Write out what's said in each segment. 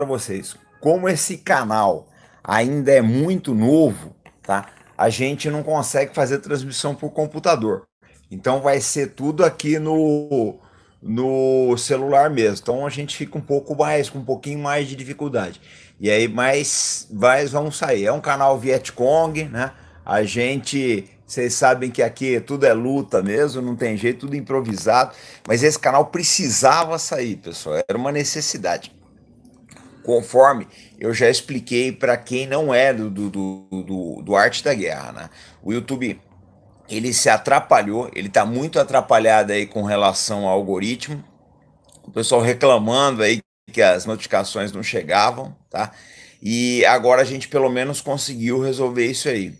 para vocês, como esse canal ainda é muito novo, tá? A gente não consegue fazer transmissão por computador. Então vai ser tudo aqui no no celular mesmo. Então a gente fica um pouco mais, com um pouquinho mais de dificuldade. E aí mais mais vamos sair. É um canal Vietcong, né? A gente vocês sabem que aqui tudo é luta mesmo, não tem jeito, tudo improvisado. Mas esse canal precisava sair, pessoal. Era uma necessidade conforme eu já expliquei para quem não é do, do, do, do, Arte da Guerra, né? O YouTube, ele se atrapalhou, ele está muito atrapalhado aí com relação ao algoritmo, o pessoal reclamando aí que as notificações não chegavam, tá? E agora a gente pelo menos conseguiu resolver isso aí.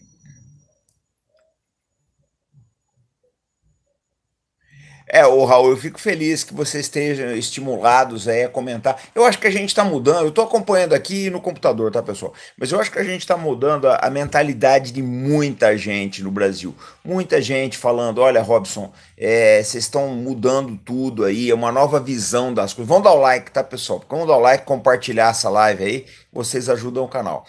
É, o Raul, eu fico feliz que vocês estejam estimulados aí a comentar. Eu acho que a gente está mudando, eu estou acompanhando aqui no computador, tá, pessoal? Mas eu acho que a gente está mudando a, a, mentalidade de muita gente no Brasil. Muita gente falando, olha, Robson, é, vocês é, estão mudando tudo aí, é uma nova visão das coisas. Vão dar o like, tá, pessoal? Vão dar o like, compartilhar essa live aí, vocês ajudam o canal.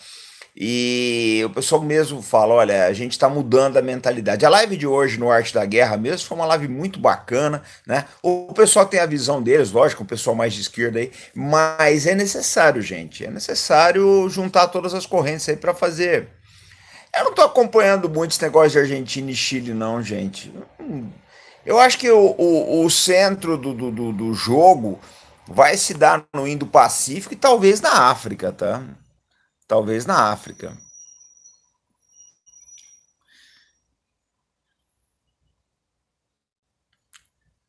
E o pessoal mesmo fala: olha, a gente está mudando a mentalidade. A live de hoje no Arte da Guerra mesmo foi uma live muito bacana, né? O pessoal tem a visão deles, lógico, o pessoal mais de esquerda aí, mas é necessário, gente. É necessário juntar todas as correntes aí para fazer. Eu não estou acompanhando muito esse negócio de Argentina e Chile, não, gente. Eu acho que o, o, o centro do, do, do jogo vai se dar no Indo-Pacífico e talvez na África, tá? talvez na África.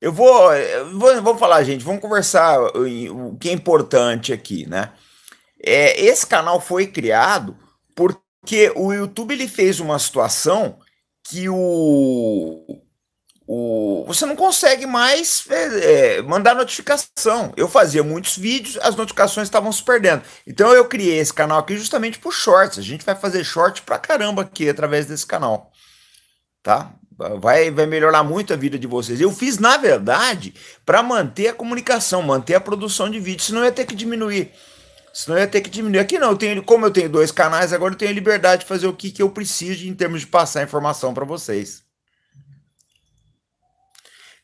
Eu vou, eu vou, vou falar, gente, vamos conversar o que é importante aqui, né? É, esse canal foi criado porque o YouTube ele fez uma situação que o o, você não consegue mais é, é, mandar notificação. Eu fazia muitos vídeos, as notificações estavam se perdendo. Então eu criei esse canal aqui justamente por shorts. A gente vai fazer short pra caramba aqui através desse canal. Tá? Vai, vai melhorar muito a vida de vocês. Eu fiz, na verdade, para manter a comunicação, manter a produção de vídeo, senão ia ter que diminuir. Senão ia ter que diminuir. Aqui não, eu tenho, como eu tenho dois canais, agora eu tenho a liberdade de fazer o que, que eu preciso em termos de passar informação para vocês.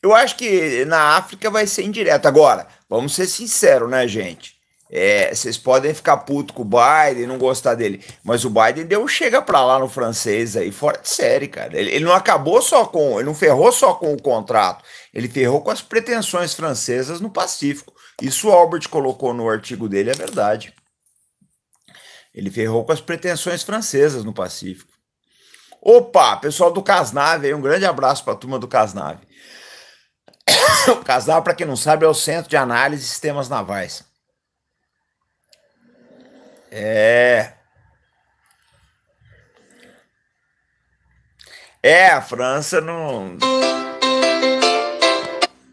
Eu acho que na África vai ser indireto. Agora, vamos ser sinceros, né, gente? É, vocês podem ficar puto com o Biden, não gostar dele, mas o Biden deu chega para lá no francês aí, fora de série, cara. Ele, ele, não acabou só com, ele não ferrou só com o contrato, ele ferrou com as pretensões francesas no Pacífico. Isso o Albert colocou no artigo dele, é verdade. Ele ferrou com as pretensões francesas no Pacífico. Opa, pessoal do Casnave, um grande abraço para a turma do Casnave o casal, para quem não sabe, é o Centro de Análise de Sistemas Navais. É. É, a França não.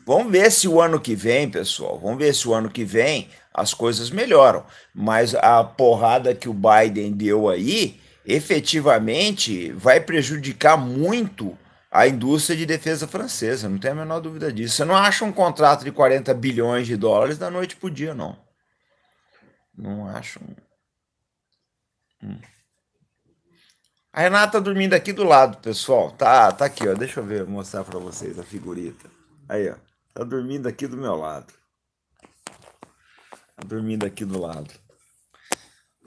Vamos ver se o ano que vem, pessoal, vamos ver se o ano que vem as coisas melhoram. Mas a porrada que o Biden deu aí, efetivamente, vai prejudicar muito a indústria de defesa francesa, não tem a menor dúvida disso. Você não acha um contrato de 40 bilhões de dólares da noite para o dia, não. Não acho. Hum. A Renata dormindo aqui do lado, pessoal. Tá, tá aqui, ó. Deixa eu ver, mostrar para vocês a figurita. Aí, ó. Tá dormindo aqui do meu lado. Tá dormindo aqui do lado.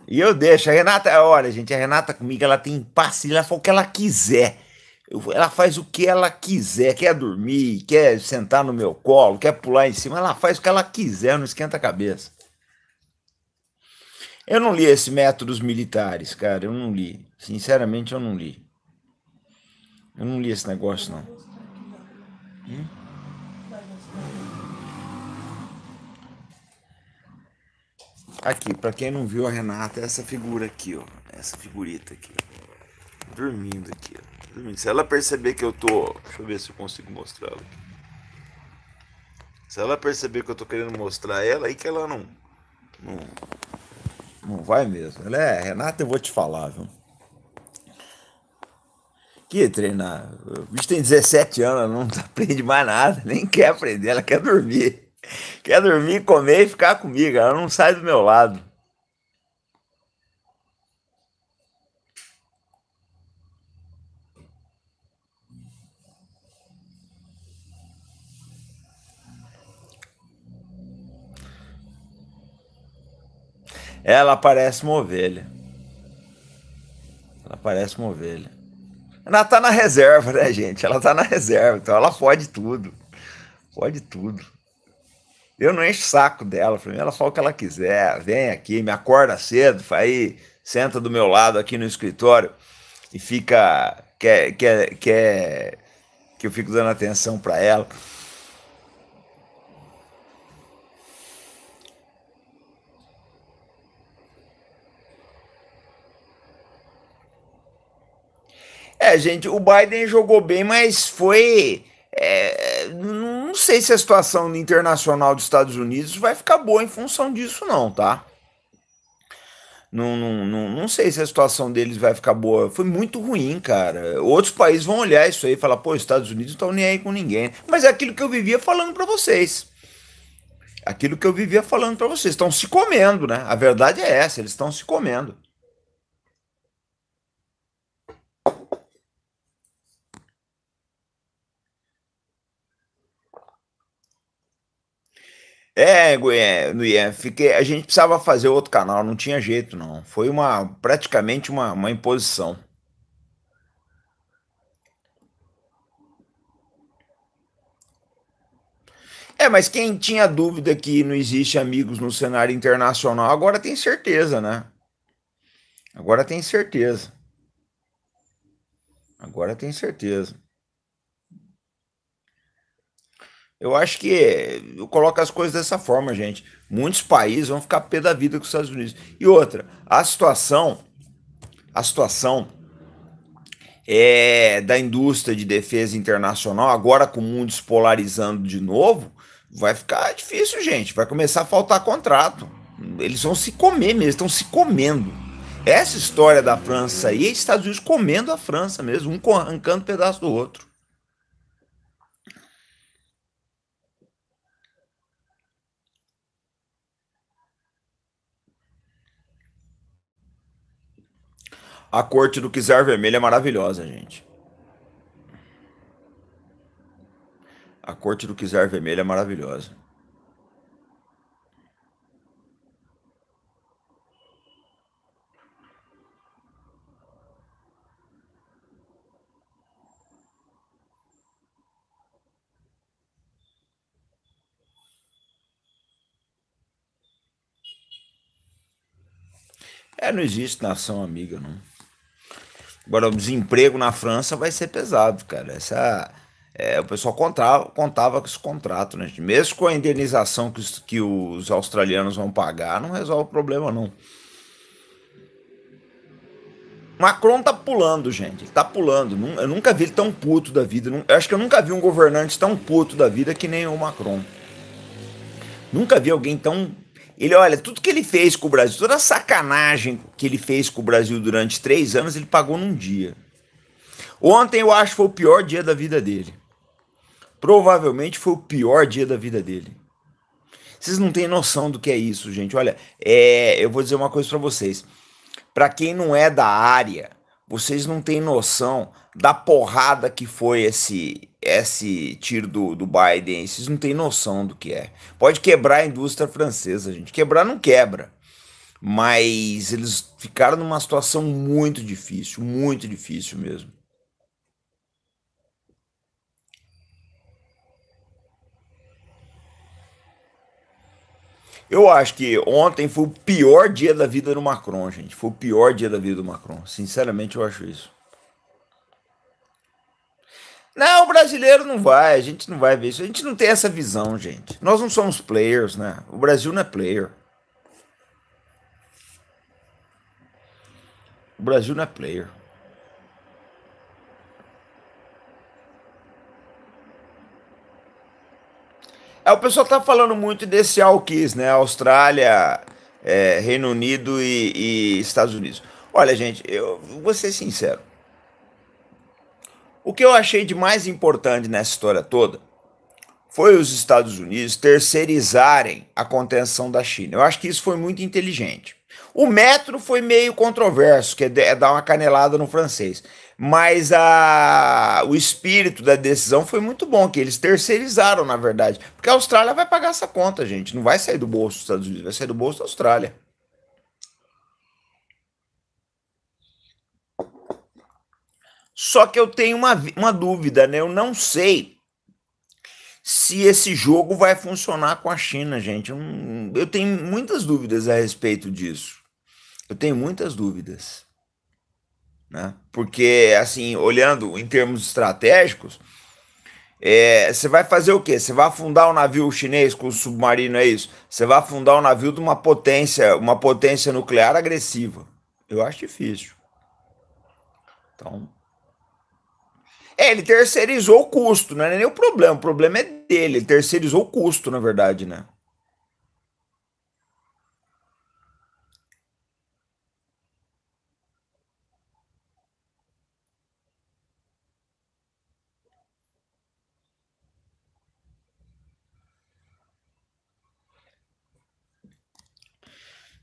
E eu deixo. A Renata, olha, gente, a Renata comigo, ela tem passe, ela fala o que ela quiser. Ela faz o que ela quiser, quer dormir, quer sentar no meu colo, quer pular em cima, ela faz o que ela quiser, não esquenta a cabeça. Eu não li esse métodos militares, cara, eu não li. Sinceramente, eu não li. Eu não li esse negócio, não. Hum? Aqui, para quem não viu a Renata, é essa figura aqui, ó. Essa figurita aqui. Dormindo aqui, ó. Se ela perceber que eu tô. Deixa eu ver se eu consigo mostrar Se ela perceber que eu tô querendo mostrar ela, aí que ela não. Não, não vai mesmo. Ela é. Renata, eu vou te falar, viu? Que treinar? O bicho tem 17 anos, ela não aprende mais nada, nem quer aprender, ela quer dormir. Quer dormir, comer e ficar comigo. Ela não sai do meu lado. Ela parece uma ovelha. Ela parece uma ovelha. Ela tá na reserva, né, gente? Ela tá na reserva, então ela pode tudo. Pode tudo. Eu não encho o saco dela, pra mim ela fala o que ela quiser, vem aqui, me acorda cedo, aí senta do meu lado aqui no escritório e fica quer quer quer que eu fico dando atenção para ela. É, gente, o Biden jogou bem, mas foi. É, não sei se a situação internacional dos Estados Unidos vai ficar boa em função disso, não, tá? Não, não, não, não, sei se a situação deles vai ficar boa. Foi muito ruim, cara. Outros países vão olhar isso aí e falar, pô, Estados Unidos não estão nem aí com ninguém. Mas é aquilo que eu vivia falando para vocês. Aquilo que eu vivia falando para vocês. Estão se comendo, né? A verdade é essa, eles estão se comendo. É, Guilherme, é, é, fiquei, a gente precisava fazer outro canal, não tinha jeito, não. Foi uma praticamente uma, uma imposição. É, mas quem tinha dúvida que não existe amigos no cenário internacional, agora tem certeza, né? Agora tem certeza. Agora tem certeza. Eu acho que eu coloco as coisas dessa forma, gente. Muitos países vão ficar pé da vida com os Estados Unidos. E outra, a situação, a situação é, da indústria de defesa internacional, agora com o mundo polarizando de novo, vai ficar difícil, gente. Vai começar a faltar contrato. Eles vão se comer mesmo, estão se comendo. Essa história da França aí, Estados Unidos comendo a França mesmo, um arrancando um pedaço do outro. A corte do Kizar Vermelho é maravilhosa, gente. A corte do Kizar Vermelho é maravilhosa. É, não existe nação amiga, não. Agora, o desemprego na França vai ser pesado, cara. Essa, é, o pessoal contava, contava com esse contrato, né? Mesmo com a indenização que os, que os australianos vão pagar, não resolve o problema, não. Macron tá pulando, gente. Ele tá pulando. Eu nunca vi ele tão puto da vida. Eu acho que eu nunca vi um governante tão puto da vida que nem o Macron. Nunca vi alguém tão ele olha, tudo que ele fez com o Brasil, toda a sacanagem que ele fez com o Brasil durante três anos, ele pagou num dia. Ontem eu acho que foi o pior dia da vida dele. Provavelmente foi o pior dia da vida dele. Vocês não têm noção do que é isso, gente. Olha, é, eu vou dizer uma coisa para vocês. Para quem não é da área, vocês não têm noção da porrada que foi esse esse tiro do, do Biden. Vocês não têm noção do que é. Pode quebrar a indústria francesa, gente. Quebrar não quebra. Mas eles ficaram numa situação muito difícil, muito difícil mesmo. Eu acho que ontem foi o pior dia da vida do Macron, gente. Foi o pior dia da vida do Macron. Sinceramente, eu acho isso. Não, o brasileiro não vai, a gente não vai ver isso. A gente não tem essa visão, gente. Nós não somos players, né? O Brasil não é player. O Brasil não é player. É, o pessoal tá falando muito desse Alquis, né? Austrália, é, Reino Unido e, e Estados Unidos. Olha, gente, eu vou ser sincero. O que eu achei de mais importante nessa história toda foi os Estados Unidos terceirizarem a contenção da China. Eu acho que isso foi muito inteligente. O metro foi meio controverso, que é, é dar uma canelada no francês. Mas a, o espírito da decisão foi muito bom, que eles terceirizaram, na verdade. Porque a Austrália vai pagar essa conta, gente. Não vai sair do bolso dos Estados Unidos, vai sair do bolso da Austrália. Só que eu tenho uma, uma dúvida, né? Eu não sei se esse jogo vai funcionar com a China, gente. Eu, eu tenho muitas dúvidas a respeito disso. Eu tenho muitas dúvidas. Né? Porque, assim, olhando em termos estratégicos, é, você vai fazer o quê? Você vai afundar o navio chinês com o submarino, é isso? Você vai afundar o navio de uma potência, uma potência nuclear agressiva. Eu acho difícil. Então, é, ele terceirizou o custo, não é nem o problema, o problema é dele, ele terceirizou o custo, na verdade, né?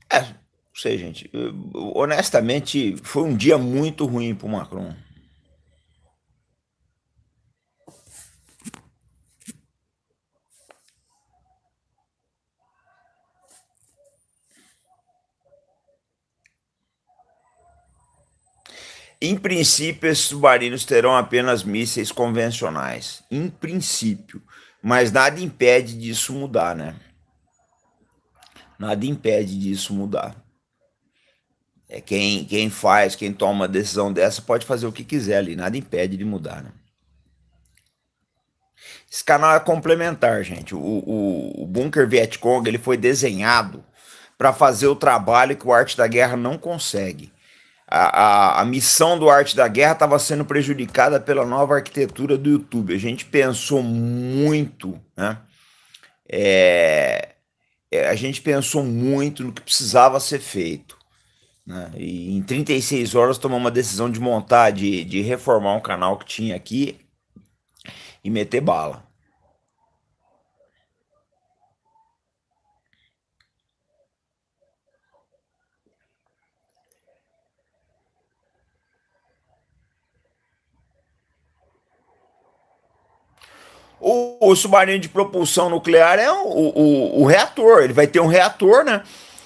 É, não sei, gente. honestamente, foi um dia muito ruim para o Macron. Em princípio, esses submarinos terão apenas mísseis convencionais. Em princípio. Mas nada impede disso mudar, né? Nada impede disso mudar. É quem, quem faz, quem toma uma decisão dessa pode fazer o que quiser ali, nada impede de mudar, né? Esse canal é complementar, gente. O, o, o bunker Vietcong ele foi desenhado para fazer o trabalho que o Arte da Guerra não consegue a, a, a missão do Arte da Guerra estava sendo prejudicada pela nova arquitetura do YouTube. A gente pensou muito, né? É, é, a gente pensou muito no que precisava ser feito. Né? E em 36 horas tomamos uma decisão de montar, de, de reformar um canal que tinha aqui e meter bala. O, o, submarino de propulsão nuclear é o, o, o, reator. Ele vai ter um reator, né?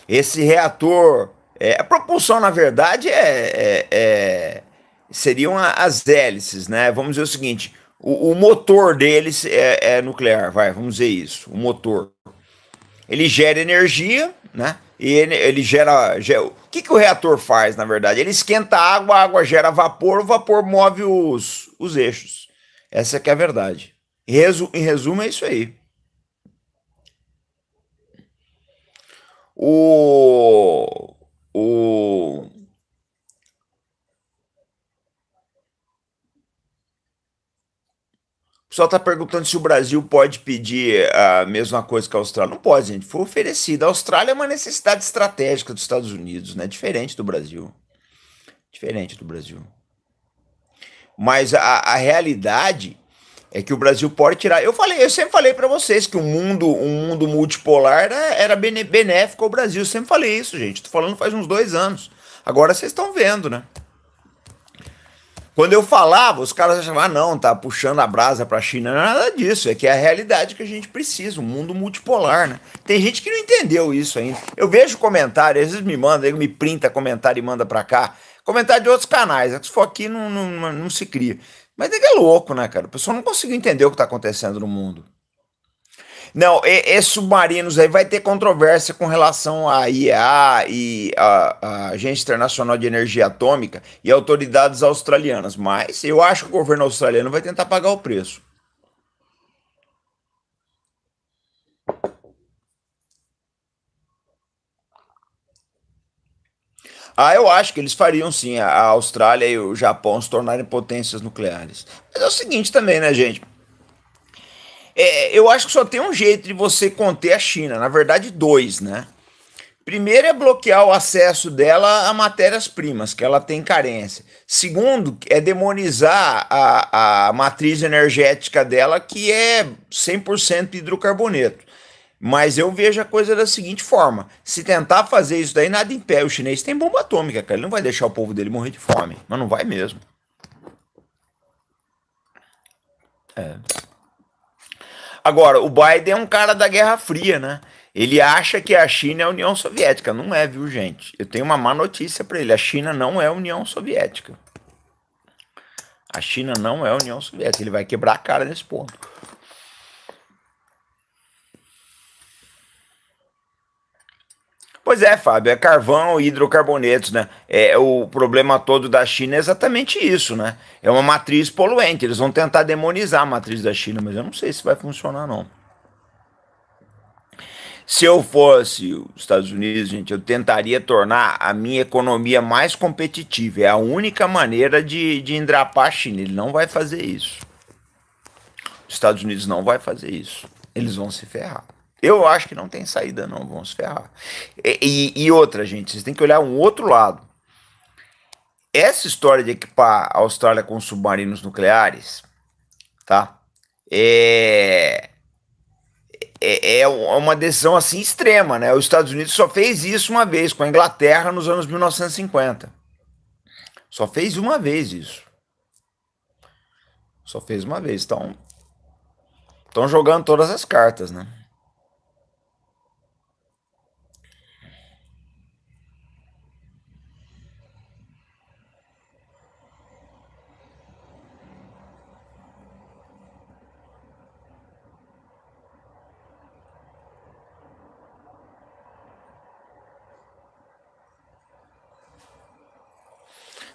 Esse reator. É, a propulsão, na verdade, é, é, é seriam as hélices, né? Vamos dizer o seguinte: o, motor deles é, é nuclear, vai, vamos dizer isso. O motor. Ele gera energia, né? E ele, ele gera, gera, O que, que o reator faz, na verdade? Ele esquenta a água, a água gera vapor, o vapor move os, os eixos. Essa que é a verdade. Em resumo, é isso aí. O, o, O pessoal está perguntando se o Brasil pode pedir a mesma coisa que a Austrália. Não pode, gente. Foi oferecida. A Austrália é uma necessidade estratégica dos Estados Unidos, né? Diferente do Brasil. Diferente do Brasil. Mas a, a realidade é que o Brasil pode tirar. Eu falei, eu sempre falei para vocês que o mundo, um mundo multipolar é, era benéfico ao Brasil. Eu sempre falei isso, gente. Tô falando faz uns dois anos. Agora vocês estão vendo, né? Quando eu falava, os caras achavam, ah, não, tá puxando a brasa pra China. Não é nada disso. É que é a realidade que a gente precisa, um mundo multipolar, né? Tem gente que não entendeu isso ainda. Eu vejo comentário, às vezes me manda, ele me printa comentário e manda pra cá. Comentário de outros canais. É se for aqui, não, não, não se cria. Mas é louco, né, cara? O pessoal não conseguiu entender o que está acontecendo no mundo. Não, esses submarinos aí vai ter controvérsia com relação à IA e à, Agência Internacional de Energia Atômica e autoridades australianas, mas eu acho que o governo australiano vai tentar pagar o preço. Ah, eu acho que eles fariam sim a Austrália e o Japão se tornarem potências nucleares. Mas é o seguinte também, né, gente? É, eu acho que só tem um jeito de você conter a China, na verdade, dois, né? Primeiro é bloquear o acesso dela a matérias-primas, que ela tem carência. Segundo, é demonizar a, a matriz energética dela, que é 100% hidrocarboneto. Mas eu vejo a coisa da seguinte forma: se tentar fazer isso daí, nada impede. O chinês tem bomba atômica, cara. Ele não vai deixar o povo dele morrer de fome. Mas não vai mesmo. É. Agora, o Biden é um cara da Guerra Fria, né? Ele acha que a China é a União Soviética. Não é, viu, gente? Eu tenho uma má notícia para ele: a China não é a União Soviética. A China não é a União Soviética. Ele vai quebrar a cara nesse ponto. Pois é, Fábio, é carvão e hidrocarbonetos, né? É, é, o problema todo da China é exatamente isso, né? É uma matriz poluente. Eles vão tentar demonizar a matriz da China, mas eu não sei se vai funcionar, não. Se eu fosse os Estados Unidos, gente, eu tentaria tornar a minha economia mais competitiva. É a única maneira de, de endrapar a China. Ele não vai fazer isso. Os Estados Unidos não vai fazer isso. Eles vão se ferrar. Eu acho que não tem saída, não. Vamos ferrar. E, e, e outra, gente, vocês têm que olhar um outro lado. Essa história de equipar a Austrália com submarinos nucleares, tá? É, é, é uma decisão assim extrema, né? Os Estados Unidos só fez isso uma vez com a Inglaterra nos anos 1950. Só fez uma vez isso. Só fez uma vez. Então, estão jogando todas as cartas, né?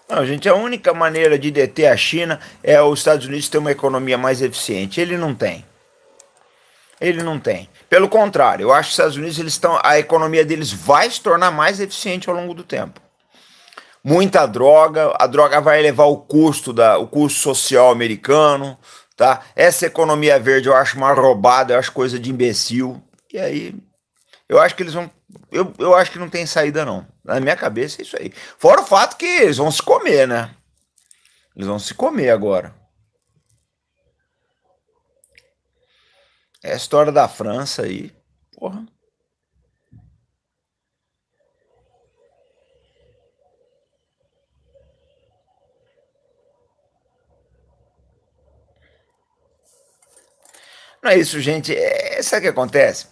Não, gente, a única maneira de deter a China é os Estados Unidos ter uma economia mais eficiente. Ele não tem. Ele não tem. Pelo contrário, eu acho que os Estados Unidos eles estão, a economia deles vai se tornar mais eficiente ao longo do tempo. Muita droga, a droga vai elevar o custo da, o custo social americano, tá? Essa economia verde eu acho uma roubada, eu acho coisa de imbecil. E aí, eu acho que eles vão, eu, eu acho que não tem saída não. Na minha cabeça é isso aí. Fora o fato que eles vão se comer, né? Eles vão se comer agora. É a história da França aí. Porra. Não é isso, gente. É, sabe o que acontece?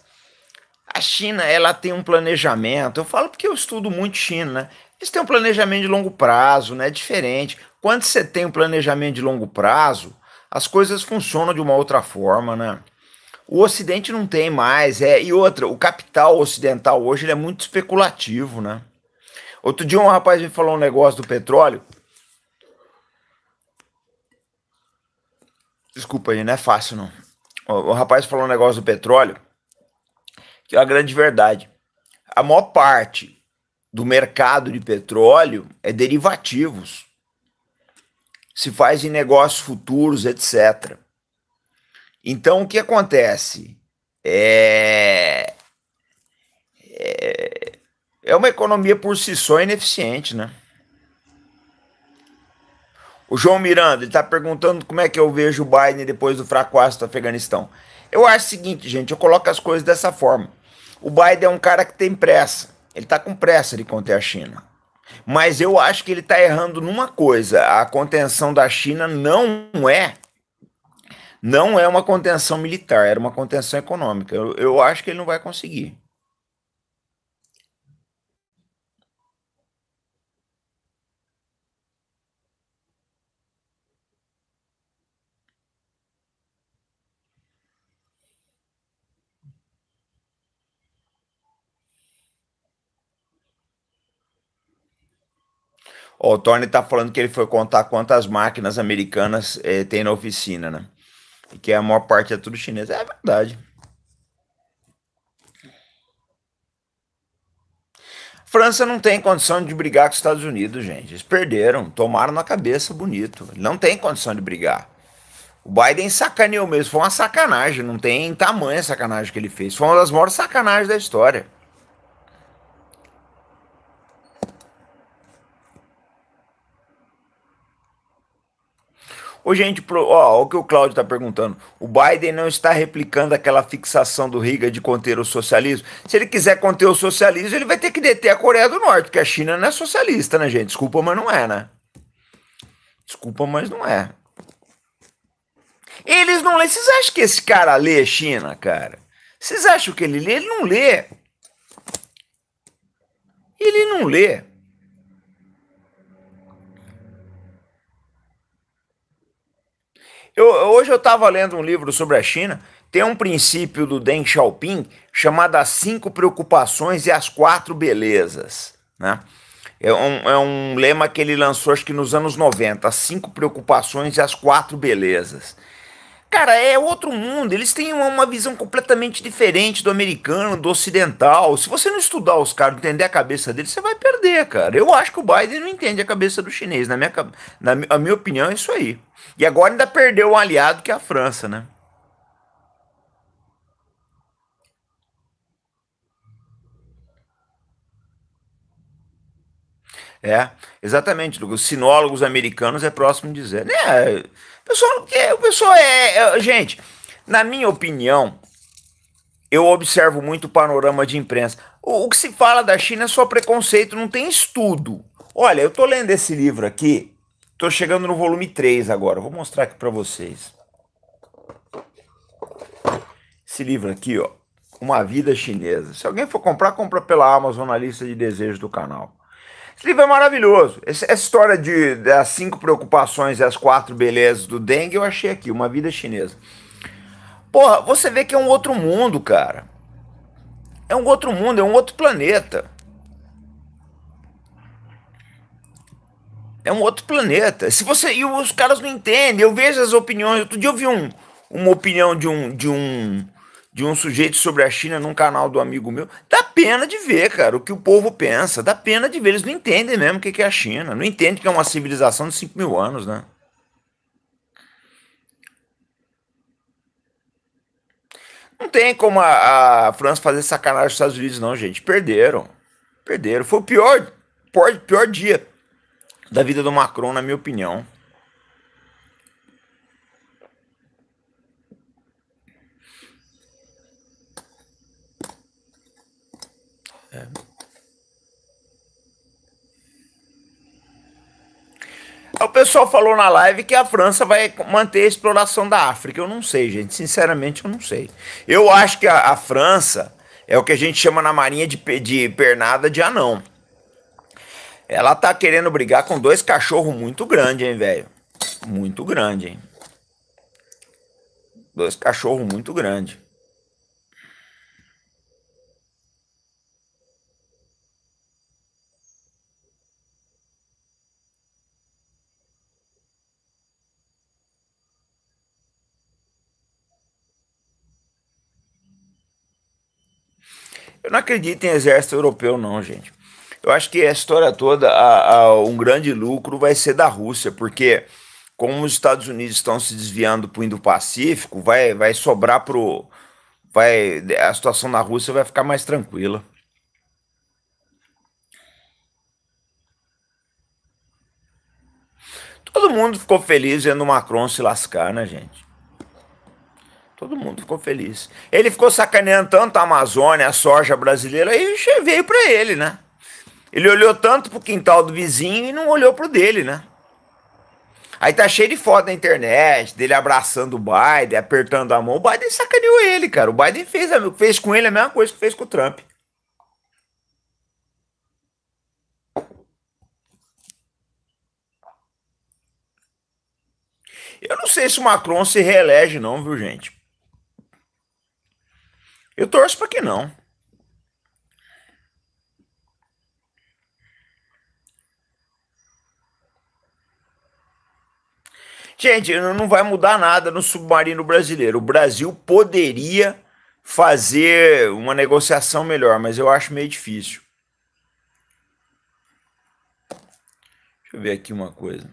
a China ela tem um planejamento. Eu falo porque eu estudo muito China. Né? Eles têm um planejamento de longo prazo, né? É diferente. Quando você tem um planejamento de longo prazo, as coisas funcionam de uma outra forma, né? O Ocidente não tem mais, é e outra. O capital ocidental hoje é muito especulativo, né? Outro dia um rapaz me falou um negócio do petróleo. Desculpa aí, não é fácil não. o rapaz falou um negócio do petróleo que é uma grande verdade. A maior parte do mercado de petróleo é derivativos. Se faz em negócios futuros, etc. Então, o que acontece? É... é... É uma economia por si só ineficiente, né? O João Miranda está perguntando como é que eu vejo o Biden depois do fracasso do Afeganistão. Eu acho o seguinte, gente, eu coloco as coisas dessa forma. O Biden é um cara que tem pressa. Ele está com pressa de conter a China. Mas eu acho que ele está errando numa coisa: a contenção da China não é não é uma contenção militar, era uma contenção econômica. Eu, eu acho que ele não vai conseguir. O Tony está falando que ele foi contar quantas máquinas americanas é, tem na oficina, né? E que a maior parte é tudo chinês. É verdade. França não tem condição de brigar com os Estados Unidos, gente. Eles perderam, tomaram na cabeça bonito. Não tem condição de brigar. O Biden sacaneou mesmo, foi uma sacanagem, não tem tamanho a sacanagem que ele fez. Foi uma das maiores sacanagens da história. Hoje gente. Ó, o que o Cláudio está perguntando. O Biden não está replicando aquela fixação do Riga de conter o socialismo. Se ele quiser conter o socialismo, ele vai ter que deter a Coreia do Norte, porque a China não é socialista, né, gente? Desculpa, mas não é, né? Desculpa, mas não é. Eles não lê. Vocês acham que esse cara lê China, cara? Vocês acham que ele lê? Ele não lê. Ele não lê. Eu, hoje eu estava lendo um livro sobre a China. Tem um princípio do Deng Xiaoping chamado As Cinco Preocupações e as Quatro Belezas. Né? É, um, é um lema que ele lançou, acho que nos anos 90. As Cinco Preocupações e as Quatro Belezas. Cara, é outro mundo. Eles têm uma, uma, visão completamente diferente do americano, do ocidental. Se você não estudar os caras, entender a cabeça deles, você vai perder, cara. Eu acho que o Biden não entende a cabeça do chinês. Na minha, na a minha opinião, é isso aí. E agora ainda perdeu um aliado que é a França, né? É, exatamente, Lucas. Os sinólogos americanos é próximo de zero. Né? O pessoal o pessoal é, é. Gente, na minha opinião, eu observo muito o panorama de imprensa. O, o que se fala da China é só preconceito, não tem estudo. Olha, eu tô lendo esse livro aqui, tô chegando no volume 3 agora, vou mostrar aqui para vocês. Esse livro aqui, ó. Uma Vida Chinesa. Se alguém for comprar, compra pela Amazon na lista de desejos do canal. Esse livro é maravilhoso. Essa, história de, das cinco preocupações e as quatro belezas do Deng eu achei aqui, Uma Vida Chinesa. Porra, você vê que é um outro mundo, cara. É um outro mundo, é um outro planeta. É um outro planeta. Se você e os caras não entendem, eu vejo as opiniões. Outro dia eu vi um, uma opinião de um de um de um sujeito sobre a China num canal do amigo meu. Dá pena de ver, cara, o que o povo pensa. Dá pena de ver. Eles não entendem mesmo o que é a China. Não entendem que é uma civilização de 5 mil anos, né? Não tem como a, a França fazer sacanagem dos Estados Unidos, não, gente. Perderam. Perderam. Foi o pior, pior, pior dia da vida do Macron, na minha opinião. É. O pessoal falou na live que a França vai manter a exploração da África. Eu não sei, gente. Sinceramente, eu não sei. Eu acho que a, a França é o que a gente chama na marinha de, de pernada de anão. Ela tá querendo brigar com dois cachorros muito grandes, hein, velho? Muito grande, hein? Dois cachorros muito grandes. Eu não acredito em exército europeu, não, gente. Eu acho que a história toda, a, a, um grande lucro vai ser da Rússia, porque como os Estados Unidos estão se desviando para o Indo-Pacífico, vai, vai sobrar para vai A situação na Rússia vai ficar mais tranquila. Todo mundo ficou feliz vendo o Macron se lascar, né, gente? Todo mundo ficou feliz. Ele ficou sacaneando tanto a Amazônia, a soja brasileira, e veio para ele, né? Ele olhou tanto pro quintal do vizinho e não olhou pro dele, né? Aí tá cheio de foto na internet, dele abraçando o Biden, apertando a mão. O Biden sacaneou ele, cara. O Biden fez, fez com ele a mesma coisa que fez com o Trump. Eu não sei se o Macron se reelege, não, viu, gente? Eu torço para que não. Gente, não vai mudar nada no submarino brasileiro. O Brasil poderia fazer uma negociação melhor, mas eu acho meio difícil. Deixa eu ver aqui uma coisa.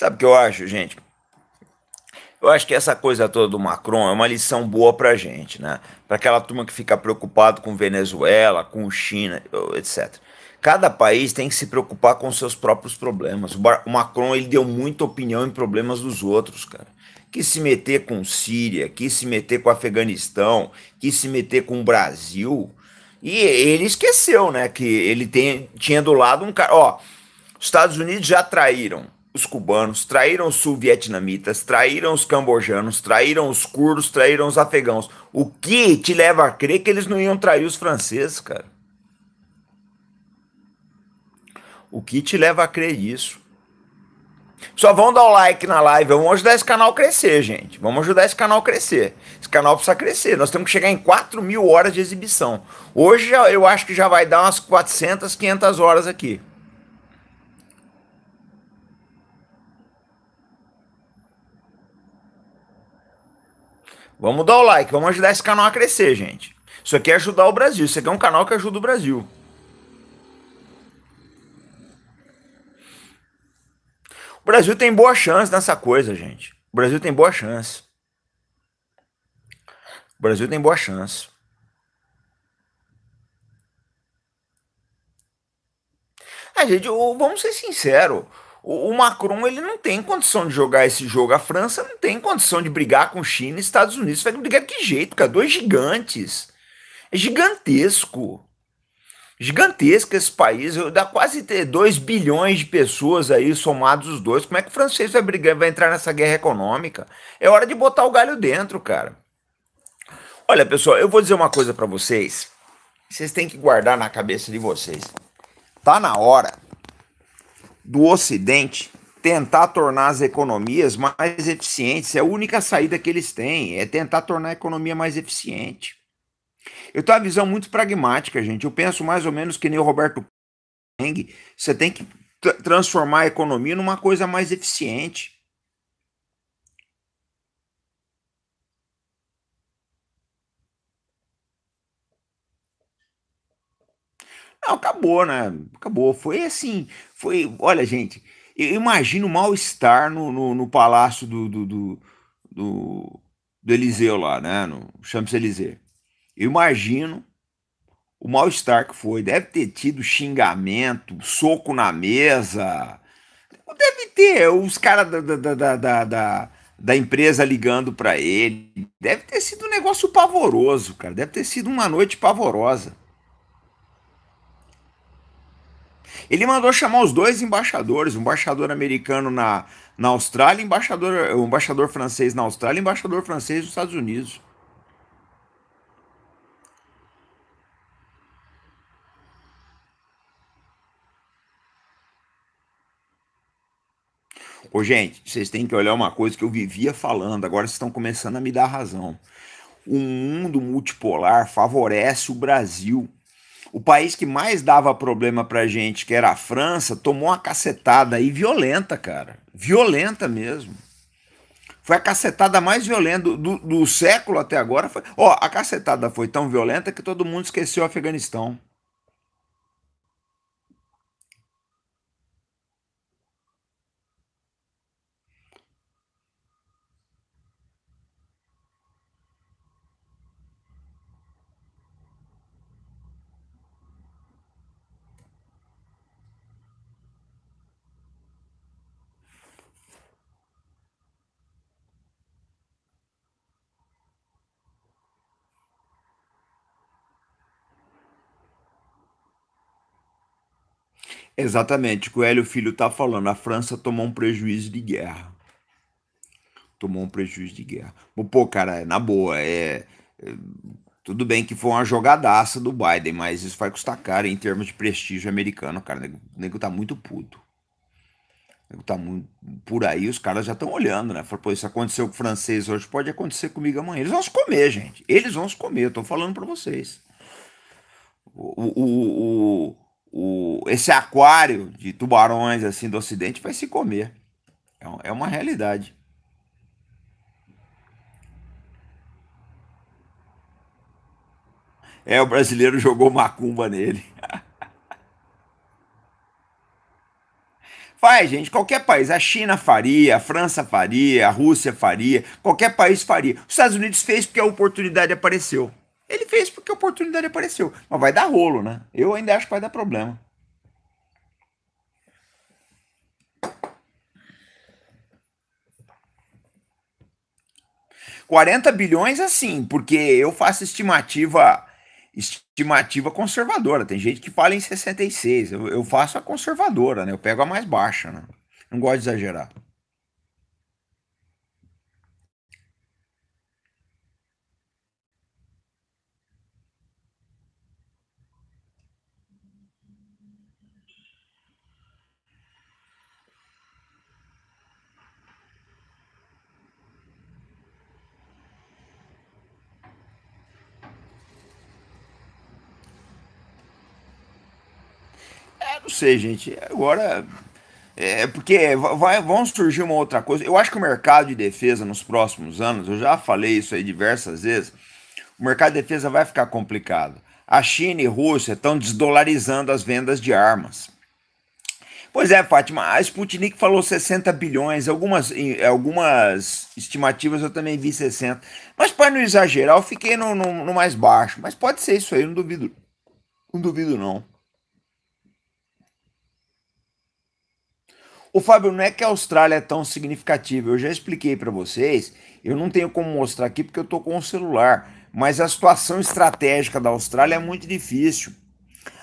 Sabe o que eu acho, gente? Eu acho que essa coisa toda do Macron é uma lição boa para gente, né? Para aquela turma que fica preocupado com Venezuela, com China, etc. Cada país tem que se preocupar com seus próprios problemas. O Macron ele deu muita opinião em problemas dos outros, cara. que se meter com Síria, que se meter com Afeganistão, que se meter com o Brasil. E ele esqueceu, né? Que ele tem, tinha do lado um cara. Ó, os Estados Unidos já traíram os cubanos, traíram os sul-vietnamitas, traíram os cambojanos, traíram os curdos, traíram os afegãos. O que te leva a crer que eles não iam trair os franceses, cara? O que te leva a crer isso? Só vão dar o like na live, vamos ajudar esse canal a crescer, gente. Vamos ajudar esse canal a crescer. Esse canal precisa crescer. Nós temos que chegar em 4 mil horas de exibição. Hoje eu acho que já vai dar umas 400, 500 horas aqui. Vamos dar o like, vamos ajudar esse canal a crescer, gente. Isso aqui é ajudar o Brasil, isso aqui é um canal que ajuda o Brasil. O Brasil tem boa chance nessa coisa, gente. O Brasil tem boa chance. O Brasil tem boa chance. Ah, gente, vamos ser sinceros o, Macron ele não tem condição de jogar esse jogo. A França não tem condição de brigar com China e Estados Unidos. Vai brigar de que jeito, cara? Dois gigantes. É gigantesco. Gigantesco esse país. Dá quase 2 bilhões de pessoas aí somados os dois. Como é que o francês vai brigar, vai entrar nessa guerra econômica? É hora de botar o galho dentro, cara. Olha, pessoal, eu vou dizer uma coisa para vocês. Vocês têm que guardar na cabeça de vocês. Tá na hora do Ocidente tentar tornar as economias mais eficientes. É a única saída que eles têm, é tentar tornar a economia mais eficiente. Eu tenho uma visão muito pragmática, gente. Eu penso mais ou menos que nem o Roberto Peng. Você tem que transformar a economia numa coisa mais eficiente. acabou, né? Acabou. Foi assim. Foi. Olha, gente, eu imagino o mal-estar no, no, no, palácio do, do, do, do, do Eliseu lá, né? No Champs-Élysées. Eu imagino o mal-estar que foi. Deve ter tido xingamento, soco na mesa. Deve ter. Os caras da, da, da, da, da, da, empresa ligando para ele. Deve ter sido um negócio pavoroso, cara. Deve ter sido uma noite pavorosa. Ele mandou chamar os dois embaixadores, um embaixador americano na, na Austrália, embaixador, um embaixador francês na Austrália, embaixador francês nos Estados Unidos. Ô, gente, vocês têm que olhar uma coisa que eu vivia falando, agora vocês estão começando a me dar razão. O mundo multipolar favorece o Brasil o país que mais dava problema pra gente, que era a França, tomou uma cacetada aí violenta, cara. Violenta mesmo. Foi a cacetada mais violenta do, do, do século até agora. Foi... Ó, a cacetada foi tão violenta que todo mundo esqueceu o Afeganistão. Exatamente, o o Hélio Filho está falando. A França tomou um prejuízo de guerra. Tomou um prejuízo de guerra. Pô, cara, é na boa, é, é tudo bem que foi uma jogadaça do Biden, mas isso vai custar caro em termos de prestígio americano, cara. O nego, o nego tá muito puto. O nego tá muito. Por aí os caras já estão olhando, né? Falaram, pô, isso aconteceu com o francês hoje, pode acontecer comigo amanhã. Eles vão se comer, gente. Eles vão se comer, eu tô falando pra vocês. O, o, o, o, esse aquário de tubarões assim do Ocidente vai se comer. É, é uma realidade. É, o brasileiro jogou macumba nele. Faz, gente, qualquer país. A China faria, a França faria, a Rússia faria, qualquer país faria. Os Estados Unidos fez porque a oportunidade apareceu. Ele fez porque a oportunidade apareceu. Mas vai dar rolo, né? Eu ainda acho que vai dar problema. Quarenta bilhões, assim, porque eu faço estimativa estimativa conservadora. Tem gente que fala em 66. Eu, eu faço a conservadora, né? Eu pego a mais baixa, né? Não gosto de exagerar. É, não sei, gente. Agora. É, é porque vai, vão surgir uma outra coisa. Eu acho que o mercado de defesa nos próximos anos, eu já falei isso aí diversas vezes, o mercado de defesa vai ficar complicado. A China e a Rússia estão desdolarizando as vendas de armas. Pois é, Fátima, a Sputnik falou 60 bilhões, algumas, algumas estimativas eu também vi 60. Mas para não exagerar, eu fiquei no, no, no mais baixo. Mas pode ser isso aí, não duvido. Não duvido, não. O Fábio, não é que a Austrália é tão significativa. Eu já expliquei para vocês. Eu não tenho como mostrar aqui porque eu estou com o celular. Mas a situação estratégica da Austrália é muito difícil.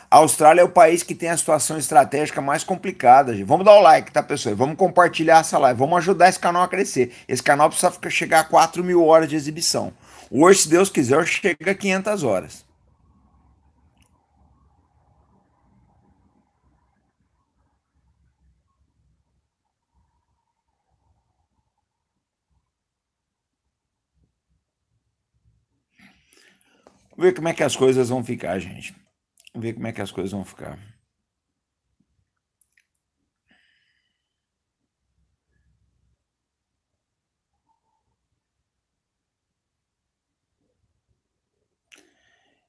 A Austrália é o país que tem a situação estratégica mais complicada. Gente. Vamos dar o like, tá, pessoal? Vamos compartilhar essa live. Vamos ajudar esse canal a crescer. Esse canal precisa chegar a 4 mil horas de exibição. Hoje, se Deus quiser, chega a 500 horas. Vamos ver como é que as coisas vão ficar, gente. Vamos ver como é que as coisas vão ficar.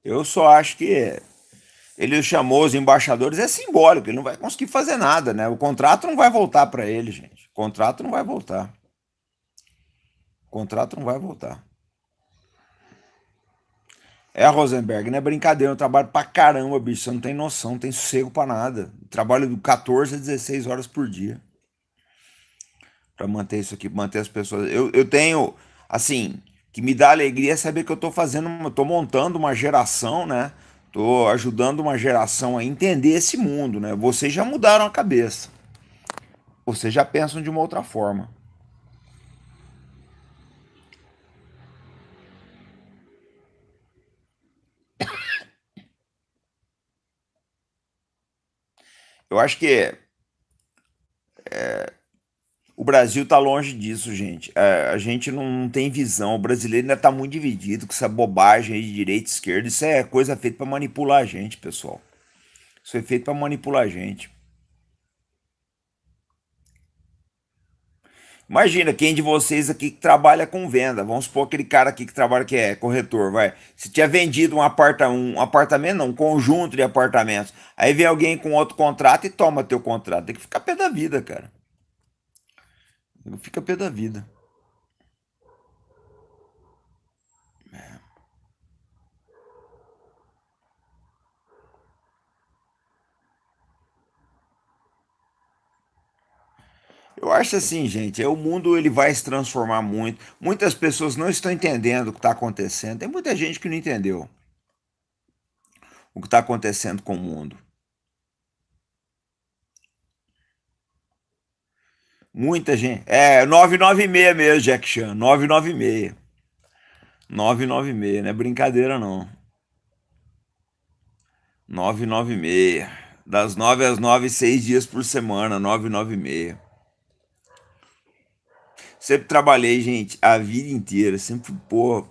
Eu só acho que ele chamou os embaixadores, é simbólico, ele não vai conseguir fazer nada, né? O contrato não vai voltar para ele, gente. O contrato não vai voltar. O contrato não vai voltar. É, Rosenberg, não é brincadeira, eu trabalho pra caramba, bicho. Você não tem noção, não tem sossego pra nada. trabalho de 14 a 16 horas por dia. Pra manter isso aqui, manter as pessoas. Eu, eu tenho, assim, que me dá alegria é saber que eu tô fazendo, tô montando uma geração, né? Tô ajudando uma geração a entender esse mundo, né? Vocês já mudaram a cabeça. Vocês já pensam de uma outra forma. Eu acho que é, o Brasil está longe disso, gente. É, a gente não, não, tem visão. O brasileiro ainda está muito dividido com essa bobagem aí de direita e esquerda. Isso é coisa feita para manipular a gente, pessoal. Isso é feito para manipular a gente. Imagina, quem de vocês aqui que trabalha com venda? Vamos supor aquele cara aqui que trabalha, que é corretor, vai. Se tinha vendido um, aparta, um apartamento, não, um conjunto de apartamentos. Aí vem alguém com outro contrato e toma teu contrato. Tem que ficar pé da vida, cara. Fica pé da vida. Eu acho assim, gente, é, o mundo ele vai se transformar muito. Muitas pessoas não estão entendendo o que está acontecendo. Tem muita gente que não entendeu o que está acontecendo com o mundo. Muita gente. É, 996 mesmo, Jack Chan. 996. 996, não é brincadeira não. 996. Das 9 às 9, 6 dias por semana, 996. Sempre trabalhei, gente, a vida inteira. Sempre, pô.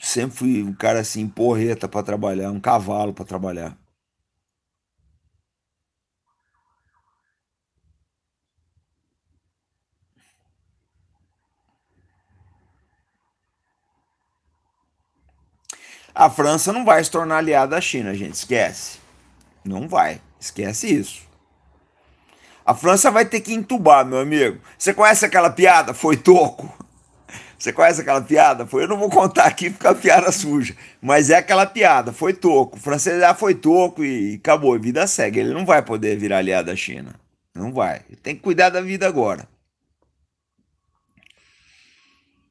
Sempre fui um cara assim, porreta para trabalhar, um cavalo para trabalhar. A França não vai se tornar aliada da China, gente. Esquece. Não vai. Esquece isso. A França vai ter que entubar, meu amigo. Você conhece aquela piada? Foi toco. Você conhece aquela piada? Foi, eu não vou contar aqui, fica piada é suja. Mas é aquela piada, foi toco. O francês já ah, foi toco e acabou, a vida segue. Ele não vai poder virar aliado da China. Não vai. Ele tem que cuidar da vida agora.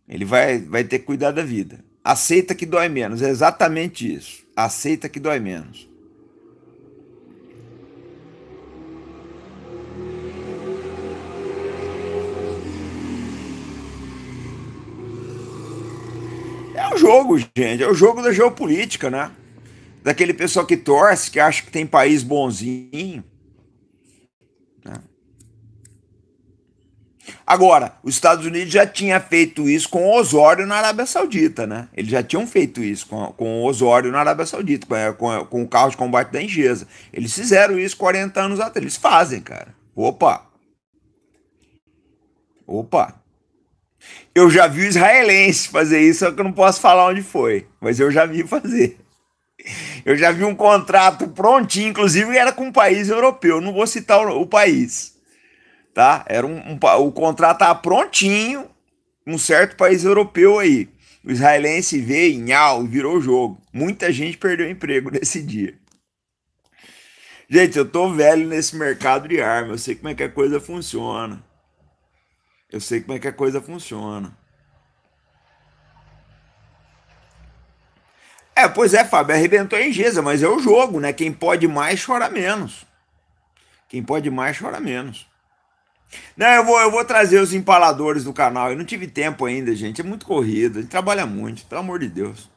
Ele vai, vai ter que cuidar da vida. Aceita que dói menos, é exatamente isso. Aceita que dói menos. o jogo, gente. É o jogo da geopolítica, né? Daquele pessoal que torce, que acha que tem país bonzinho. Né? Agora, os Estados Unidos já tinha feito isso com o Osório na Arábia Saudita, né? Eles já tinham feito isso com, com o Osório na Arábia Saudita, com, com, com o carro de combate da Engesa. Eles fizeram isso 40 anos atrás. Eles fazem, cara. Opa! Opa! Eu já vi o israelense fazer isso, só que eu não posso falar onde foi, mas eu já vi fazer. Eu já vi um contrato prontinho, inclusive era com um país europeu, não vou citar o, o país. Tá? Era um, um, o contrato estava prontinho, um certo país europeu aí. O israelense veio em e virou jogo. Muita gente perdeu emprego nesse dia. Gente, eu tô velho nesse mercado de arma, eu sei como é que a coisa funciona. Eu sei como é que a coisa funciona. É, pois é, Fábio, arrebentou em Geza, mas é o jogo, né? Quem pode mais chora menos. Quem pode mais chora menos. Não, eu vou, eu vou trazer os empaladores do canal. Eu não tive tempo ainda, gente. É muito corrido. A gente trabalha muito, pelo amor de Deus.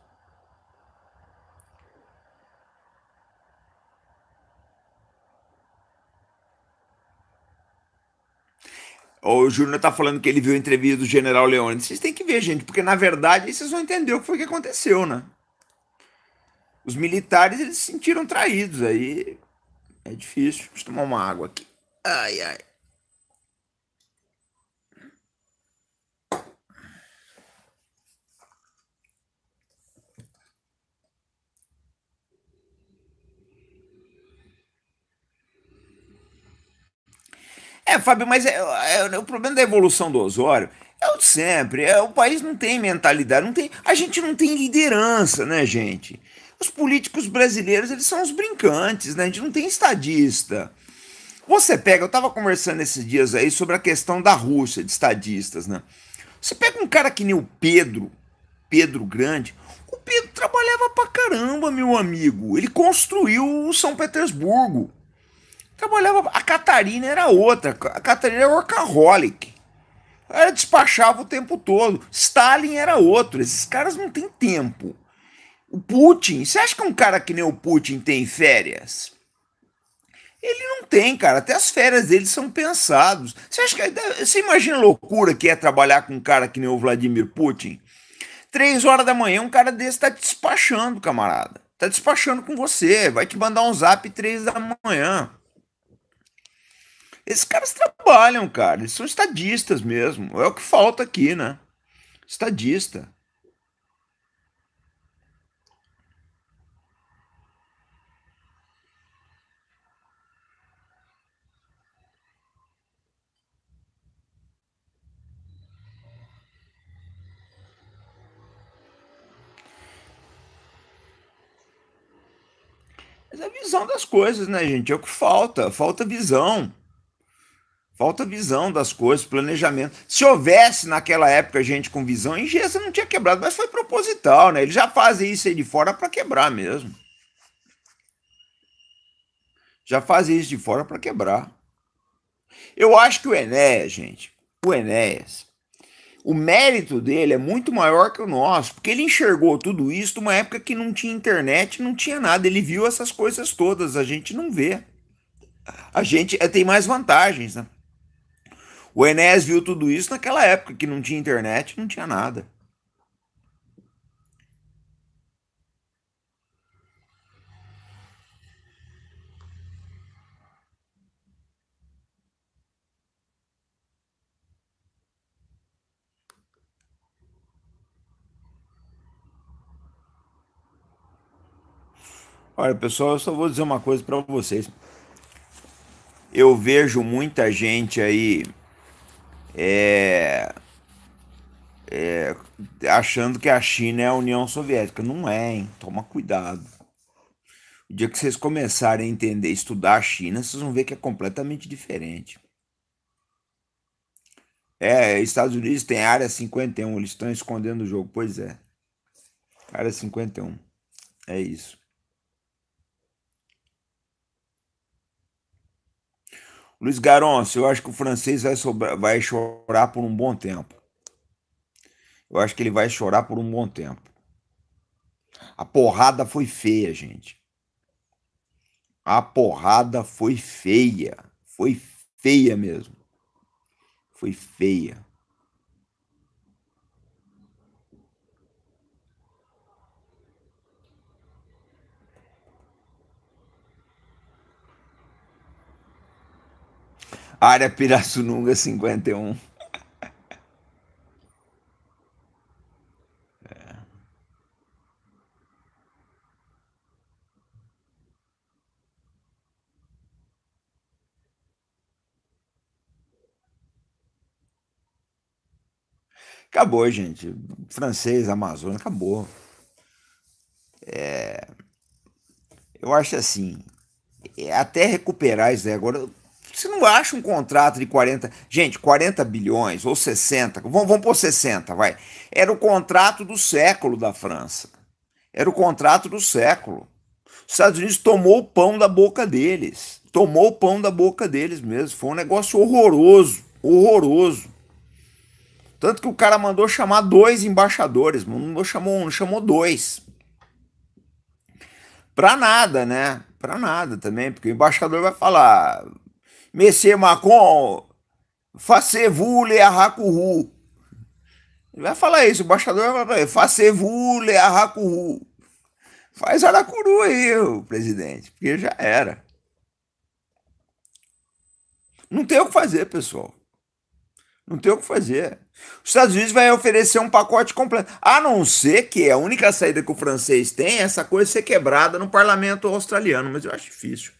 O Júnior tá falando que ele viu a entrevista do General Leone. Vocês têm que ver, gente, porque na verdade vocês vão entender o que foi que aconteceu, né? Os militares eles se sentiram traídos aí. É difícil. Deixa eu tomar uma água aqui. Ai, ai. É, Fábio, mas é, é, o problema da evolução do Osório é o de sempre. É, o país não tem mentalidade, não tem, a gente não tem liderança, né, gente? Os políticos brasileiros, eles são os brincantes, né? A gente não tem estadista. Você pega, eu estava conversando esses dias aí sobre a questão da Rússia, de estadistas, né? Você pega um cara que nem o Pedro, Pedro Grande, o Pedro trabalhava pra caramba, meu amigo. Ele construiu o São Petersburgo. Trabalhava. A Catarina era outra. A Catarina era workaholic. Ela despachava o tempo todo. Stalin era outro. Esses caras não têm tempo. O Putin, você acha que um cara que nem o Putin tem férias? Ele não tem, cara. Até as férias dele são pensados. Você acha que é, você imagina a loucura que é trabalhar com um cara que nem o Vladimir Putin? Três horas da manhã um cara desse tá despachando, camarada. Tá despachando com você. Vai te mandar um zap três da manhã. Esses caras trabalham, cara. Eles são estadistas mesmo. É o que falta aqui, né? Estadista. Mas é a visão das coisas, né, gente? É o que falta. Falta visão. Falta visão das coisas, planejamento. Se houvesse naquela época gente com visão, em não tinha quebrado, mas foi proposital, né? Eles já fazem isso aí de fora para quebrar mesmo. Já fazem isso de fora para quebrar. Eu acho que o Enéas, gente, o Enéas, o mérito dele é muito maior que o nosso, porque ele enxergou tudo isso numa época que não tinha internet, não tinha nada. Ele viu essas coisas todas, a gente não vê. A gente é, tem mais vantagens, né? O Enéas viu tudo isso naquela época que não tinha internet, não tinha nada. Olha, pessoal, eu só vou dizer uma coisa para vocês. Eu vejo muita gente aí é, é, achando que a China é a União Soviética. Não é, hein? Toma cuidado. O dia que vocês começarem a entender, estudar a China, vocês vão ver que é completamente diferente. É, Estados Unidos tem área 51, eles estão escondendo o jogo. Pois é. Área 51. É isso. Luiz Garoncio, eu acho que o francês vai, sobrar, vai chorar por um bom tempo. Eu acho que ele vai chorar por um bom tempo. A porrada foi feia, gente. A porrada foi feia. Foi feia mesmo. Foi feia. área Pirassununga 51. um. É. Acabou, gente. Francês, Amazônia, acabou. É... Eu acho assim, é até recuperar isso Agora, você não acha um contrato de 40. Gente, 40 bilhões ou 60. Vamos, vamos por 60, vai. Era o contrato do século da França. Era o contrato do século. Os Estados Unidos tomou o pão da boca deles. Tomou o pão da boca deles mesmo. Foi um negócio horroroso. Horroroso. Tanto que o cara mandou chamar dois embaixadores. Não chamou um, chamou dois. Pra nada, né? Pra nada também, porque o embaixador vai falar Messier Macron, fassez-vous les Ele vai falar isso, o embaixador vai falar, fassez-vous les Faz aracuru aí, presidente, porque já era. Não tem o que fazer, pessoal. Não tem o que fazer. Os Estados Unidos vai oferecer um pacote completo. A não ser que a única saída que o francês tem é essa coisa ser quebrada no parlamento australiano, mas eu acho difícil.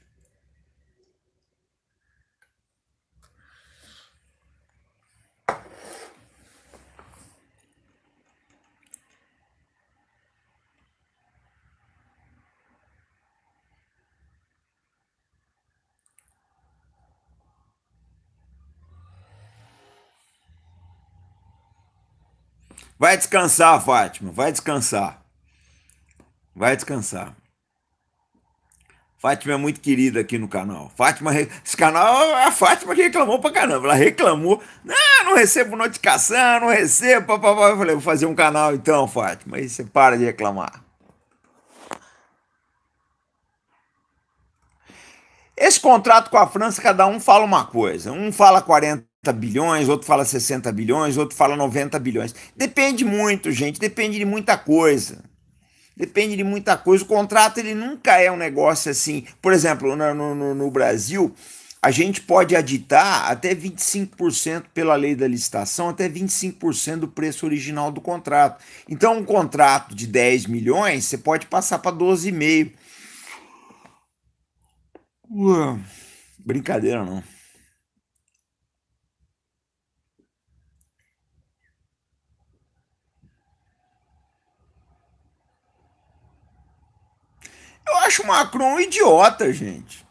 Vai descansar, Fátima, vai descansar. Vai descansar. Fátima é muito querida aqui no canal. Fátima, esse canal, a Fátima que reclamou pra caramba. Ela reclamou, não, não recebo notificação, não recebo, papapá. Eu falei, vou fazer um canal então, Fátima. Aí você para de reclamar. Esse contrato com a França, cada um fala uma coisa. Um fala 40 bilhões, outro fala 60 bilhões, outro fala 90 bilhões. Depende muito, gente, depende de muita coisa. Depende de muita coisa. O contrato ele nunca é um negócio assim. Por exemplo, no, no, no Brasil, a gente pode aditar até 25% pela lei da licitação, até 25% do preço original do contrato. Então, um contrato de 10 milhões, você pode passar para 12,5. Brincadeira, não. acho o Macron um idiota, gente.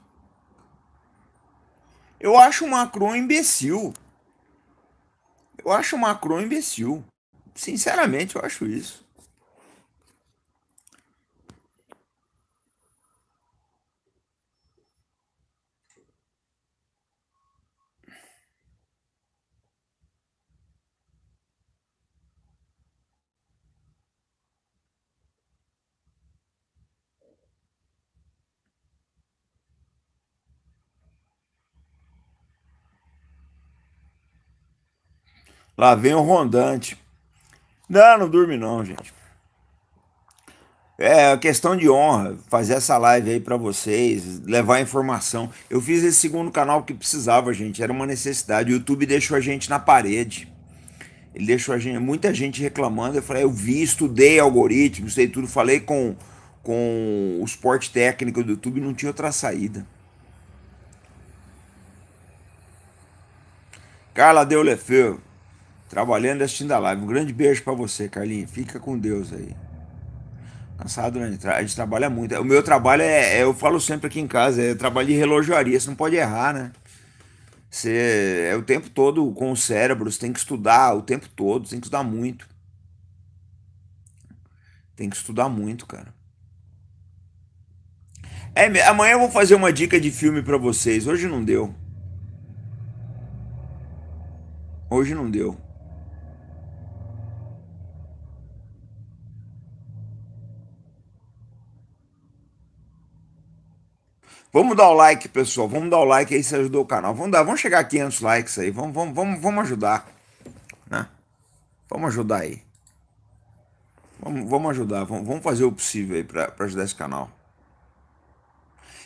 Eu acho o Macron um imbecil. Eu acho o Macron um imbecil. Sinceramente, eu acho isso. Lá vem o rondante. Não, não dorme não, gente. É questão de honra fazer essa live aí para vocês, levar informação. Eu fiz esse segundo canal que precisava, gente, era uma necessidade. O YouTube deixou a gente na parede. Ele deixou a gente, muita gente reclamando. Eu falei, eu vi, estudei algoritmos, sei tudo, falei com com o suporte técnico do YouTube, não tinha outra saída. Carla Deulefeu, trabalhando e assistindo a live. Um grande beijo para você, Carlinhos. Fica com Deus aí. Cansado, né? A gente trabalha muito. O meu trabalho é, é eu falo sempre aqui em casa, é, trabalho de relojoaria, você não pode errar, né? Você é o tempo todo com o cérebro, você tem que estudar o tempo todo, você tem que estudar muito. Tem que estudar muito, cara. É, amanhã eu vou fazer uma dica de filme para vocês. Hoje não deu. Hoje não deu. Vamos dar o like, pessoal. Vamos dar o like aí, se ajudou o canal. Vamos dar, vamos chegar a 500 likes aí. Vamos, vamos, vamos, vamos ajudar, né? Vamos ajudar aí. Vamos, vamos ajudar. Vamos, vamos fazer o possível aí para ajudar esse canal.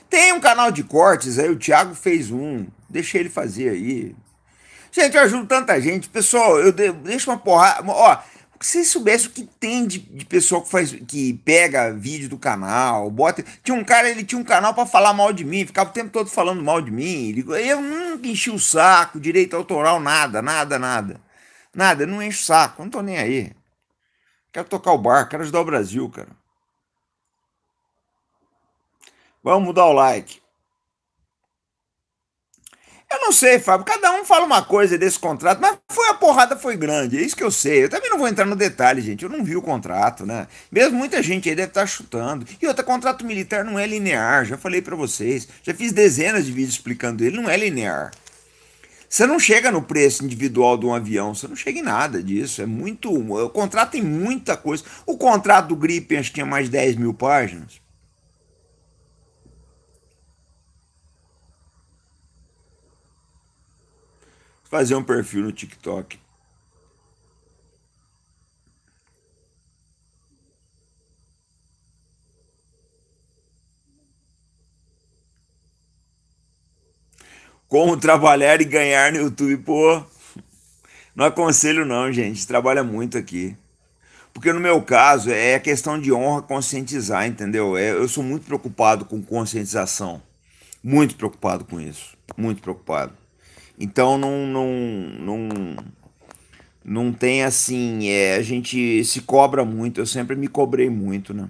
Tem um canal de cortes aí, o Thiago fez um. Deixei ele fazer aí. Gente, eu ajudo tanta gente. Pessoal, eu deixo uma porrada. Ó, porque se vocês o que tem de, de que faz, que pega vídeo do canal, bota. Tinha um cara, ele tinha um canal para falar mal de mim, ficava o tempo todo falando mal de mim. Eu nunca enchi o saco, direito autoral, nada, nada, nada. Nada, não encho o saco, não tô nem aí. Quero tocar o bar, quero ajudar o Brasil, cara. Vamos dar o like. Eu não sei, Fábio. Cada um fala uma coisa desse contrato, mas foi a porrada foi grande. É isso que eu sei. Eu também não vou entrar no detalhe, gente. Eu não vi o contrato, né? Mesmo muita gente aí deve estar tá chutando. E outra, contrato militar não é linear. Já falei para vocês. Já fiz dezenas de vídeos explicando ele. Não é linear. Você não chega no preço individual de um avião, você não chega em nada disso. É muito. O contrato tem muita coisa. O contrato do Gripen acho que tinha mais de 10 mil páginas. fazer um perfil no TikTok. Como trabalhar e ganhar no YouTube, pô. Não aconselho não, gente. Trabalha muito aqui. Porque no meu caso é a questão de honra conscientizar, entendeu? É, eu sou muito preocupado com conscientização. Muito preocupado com isso. Muito preocupado. Então não, não, não, não tem assim, é, a gente se cobra muito, eu sempre me cobrei muito, né?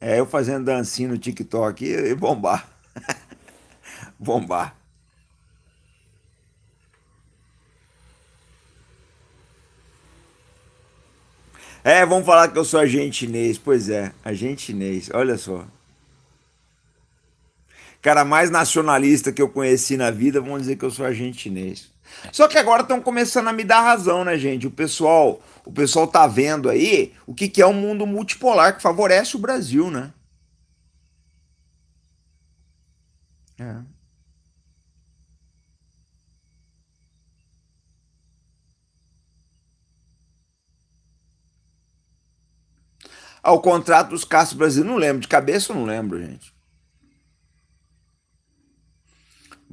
É, eu fazendo dancinha no TikTok e bombar. bombar. É, vamos falar que eu sou agente chinês. Pois é, agente chinês. Olha só cara mais nacionalista que eu conheci na vida, vão dizer que eu sou argentinês. Só que agora estão começando a me dar razão, né, gente? O pessoal, o pessoal tá vendo aí o que, que é um mundo multipolar que favorece o Brasil, né? É. Ao ah, contrato dos Castro Brasil não lembro, de cabeça eu não lembro, gente.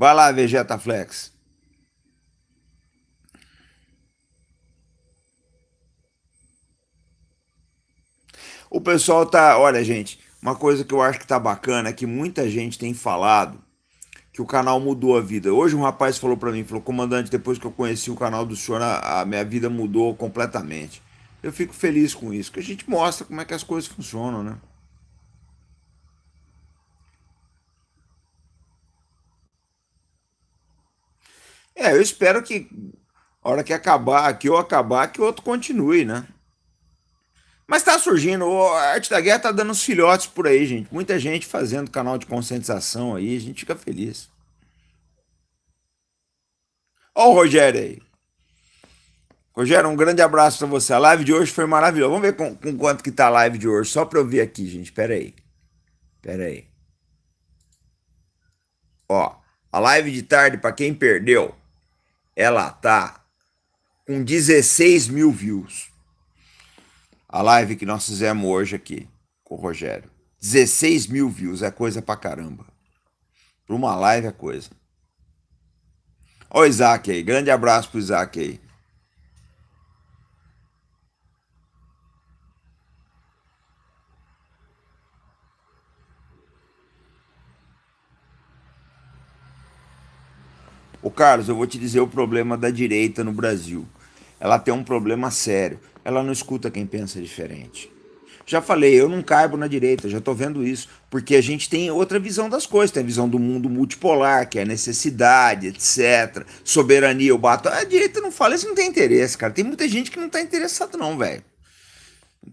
Vai lá, Vegeta Flex. O pessoal tá, olha, gente, uma coisa que eu acho que tá bacana é que muita gente tem falado que o canal mudou a vida. Hoje um rapaz falou para mim, falou: "Comandante, depois que eu conheci o canal do senhor, a, a minha vida mudou completamente". Eu fico feliz com isso, que a gente mostra como é que as coisas funcionam, né? É, eu espero que a hora que acabar, que eu acabar, que o outro continue, né? Mas tá surgindo, a arte da guerra tá dando uns filhotes por aí, gente. Muita gente fazendo canal de conscientização aí, a gente fica feliz. Ó o Rogério aí. Rogério, um grande abraço para você. A live de hoje foi maravilhosa. Vamos ver com, com, quanto que tá a live de hoje, só para eu ver aqui, gente. Pera aí. Pera aí. Ó, a live de tarde para quem perdeu, ela tá com 16 mil views. A live que nós fizemos hoje aqui com o Rogério. 16 mil views é coisa pra caramba. Pra uma live é coisa. Ó o Isaac aí. Grande abraço pro Isaac aí. Ô Carlos, eu vou te dizer o problema da direita no Brasil. Ela tem um problema sério. Ela não escuta quem pensa diferente. Já falei, eu não caibo na direita, já estou vendo isso, porque a gente tem outra visão das coisas, tem a visão do mundo multipolar, que é necessidade, etc. Soberania, eu bato. A direita não fala isso, não tem interesse, cara. Tem muita gente que não está interessado, não, velho.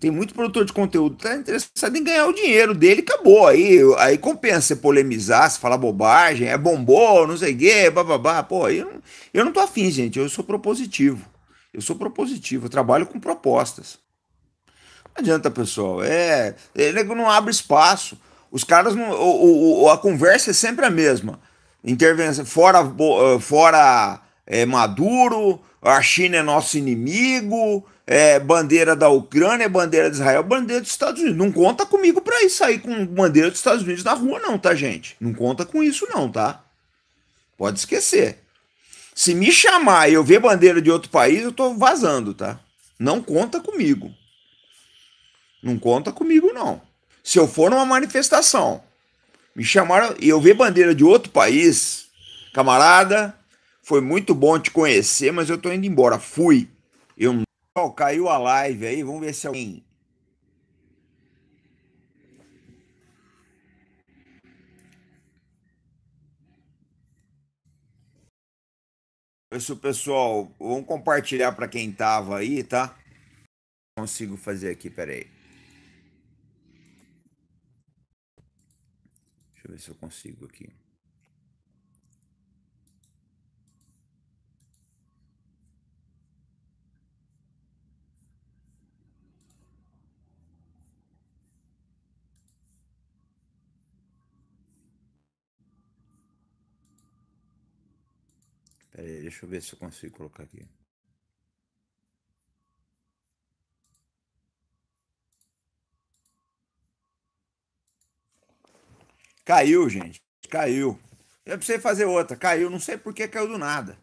Tem muito produtor de conteúdo que tá interessado em ganhar o dinheiro dele, acabou. Aí, aí compensa você polemizar, se falar bobagem, é bombou, não sei o quê, bababá. Pô, aí eu, não, eu não tô afim, gente. Eu sou propositivo. Eu sou propositivo, eu trabalho com propostas. Não adianta, pessoal. É, é ele não abre espaço. Os caras não. O, o, a conversa é sempre a mesma. Intervenção, fora, eh, fora é, Maduro, a China é nosso inimigo é, bandeira da Ucrânia, é bandeira de Israel, bandeira dos Estados Unidos. Não conta comigo para ir sair com bandeira dos Estados Unidos na rua, não, tá, gente? Não conta com isso, não, tá? Pode esquecer. Se me chamar e eu ver bandeira de outro país, eu tô vazando, tá? Não conta comigo. Não conta comigo, não. Se eu for numa manifestação, me chamaram e eu ver bandeira de outro país, camarada, foi muito bom te conhecer, mas eu tô indo embora. Fui. Eu Pessoal, caiu a live aí, vamos ver se alguém. Isso, pessoal, vamos compartilhar para quem tava aí, tá? Consigo fazer aqui, peraí. Deixa eu ver se eu consigo aqui. Pera aí, deixa eu ver se eu consigo colocar aqui. Caiu, gente. Caiu. Eu precisei fazer outra. Caiu. Não sei por que caiu do nada.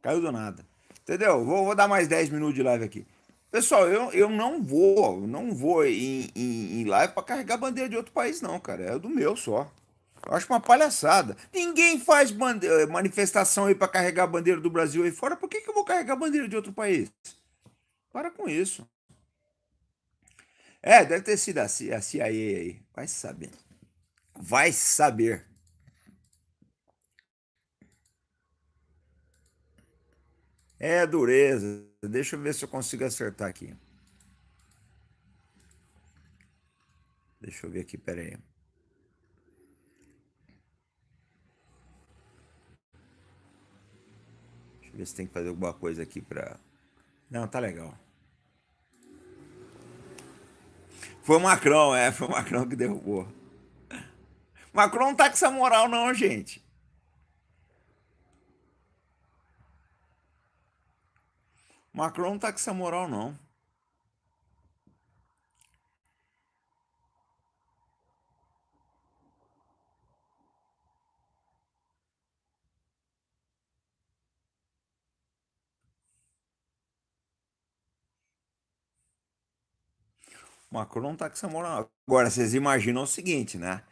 Caiu do nada. Entendeu? Vou, vou dar mais 10 minutos de live aqui. Pessoal, eu, eu não vou, não vou em, em, em live para carregar bandeira de outro país, não, cara. É do meu só. Eu acho uma palhaçada. Ninguém faz eh, manifestação aí para carregar a bandeira do Brasil aí fora. Por que, que eu vou carregar a bandeira de outro país? Para com isso. É, deve ter sido a CIA aí. Vai saber. Vai saber. É dureza. Deixa eu ver se eu consigo acertar aqui. Deixa eu ver aqui, peraí. ver se tem que fazer alguma coisa aqui pra... Não, tá legal. Foi o Macron, é, foi o Macron que derrubou. Macron não tá com essa moral não, gente. Macron não tá com essa moral não. Macron não tá com essa moral. Agora, vocês imaginam o seguinte, né?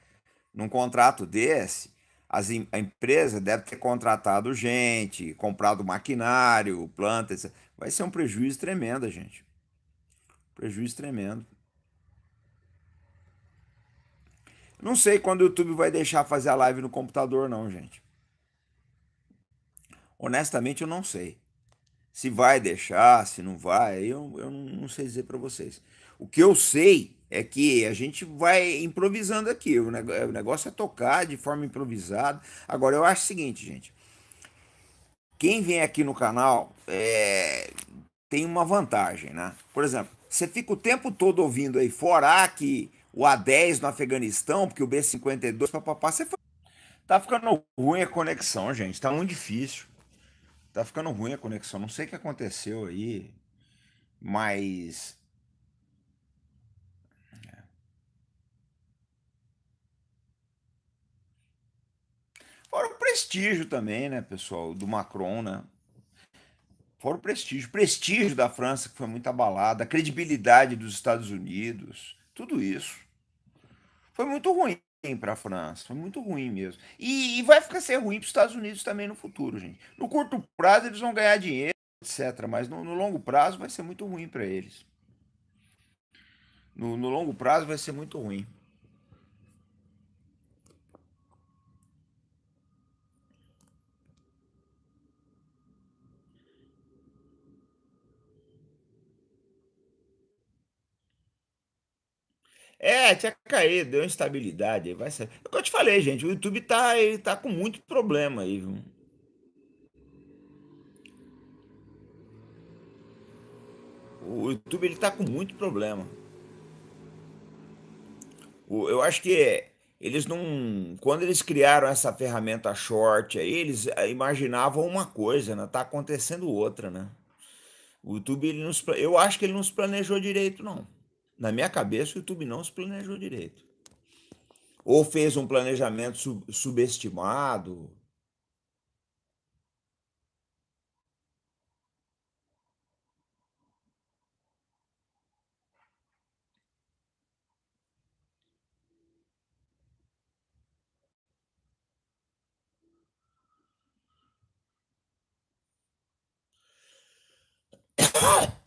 Num contrato desse, as, a empresa deve ter contratado gente, comprado maquinário, planta, etc. Vai ser um prejuízo tremendo, gente. Prejuízo tremendo. Não sei quando o YouTube vai deixar fazer a live no computador, não, gente. Honestamente, eu não sei. Se vai deixar, se não vai, eu, eu não sei dizer para vocês. O que eu sei é que a gente vai improvisando aqui. O negócio é tocar de forma improvisada. Agora, eu acho o seguinte, gente. Quem vem aqui no canal é, tem uma vantagem, né? Por exemplo, você fica o tempo todo ouvindo aí, fora ah, que o A10 no Afeganistão, porque o B-52, papapá, você foi... Tá ficando ruim a conexão, gente. Tá muito difícil. Tá ficando ruim a conexão. Não sei o que aconteceu aí, mas prestígio também, né, pessoal, do Macron, né? Fora o prestígio. Prestígio da França, que foi muito abalada, a credibilidade dos Estados Unidos, tudo isso. Foi muito ruim para a França, foi muito ruim mesmo. E, e vai ficar ser ruim para os Estados Unidos também no futuro, gente. No curto prazo eles vão ganhar dinheiro, etc. Mas no, no longo prazo vai ser muito ruim para eles. No, no longo prazo vai ser muito ruim. É, tinha caído, deu instabilidade. Vai ser. É o que eu te falei, gente. O YouTube tá, ele tá com muito problema aí, viu? O YouTube ele tá com muito problema. eu acho que é, eles não. Quando eles criaram essa ferramenta short aí, eles eh, imaginavam uma coisa, né? Tá acontecendo outra, né? O YouTube, ele nos, eu acho que ele não se planejou direito, não. Na minha cabeça, o YouTube não se planejou direito. Ou fez um planejamento sub subestimado,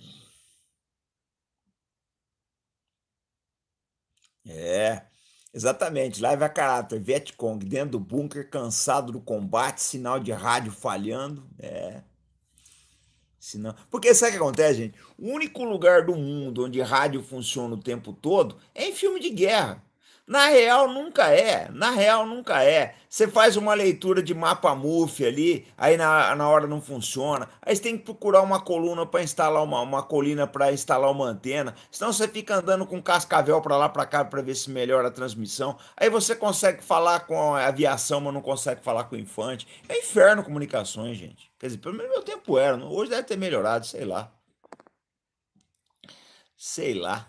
Exatamente, live a caráter, Vietcong dentro do bunker, cansado do combate, sinal de rádio falhando. É. Sinal... Porque sabe o que acontece, gente? O único lugar do mundo onde rádio funciona o tempo todo é em filme de guerra. Na real, nunca é. Na real, nunca é. Você faz uma leitura de mapa MUF ali, aí na, na hora não funciona. Aí você tem que procurar uma coluna para instalar uma, uma colina para instalar uma antena. Senão você fica andando com cascavel para lá, para cá, para ver se melhora a transmissão. Aí você consegue falar com a aviação, mas não consegue falar com o infante. É inferno comunicações, gente. Quer dizer, pelo menos meu tempo era. Hoje deve ter melhorado, sei lá. Sei lá.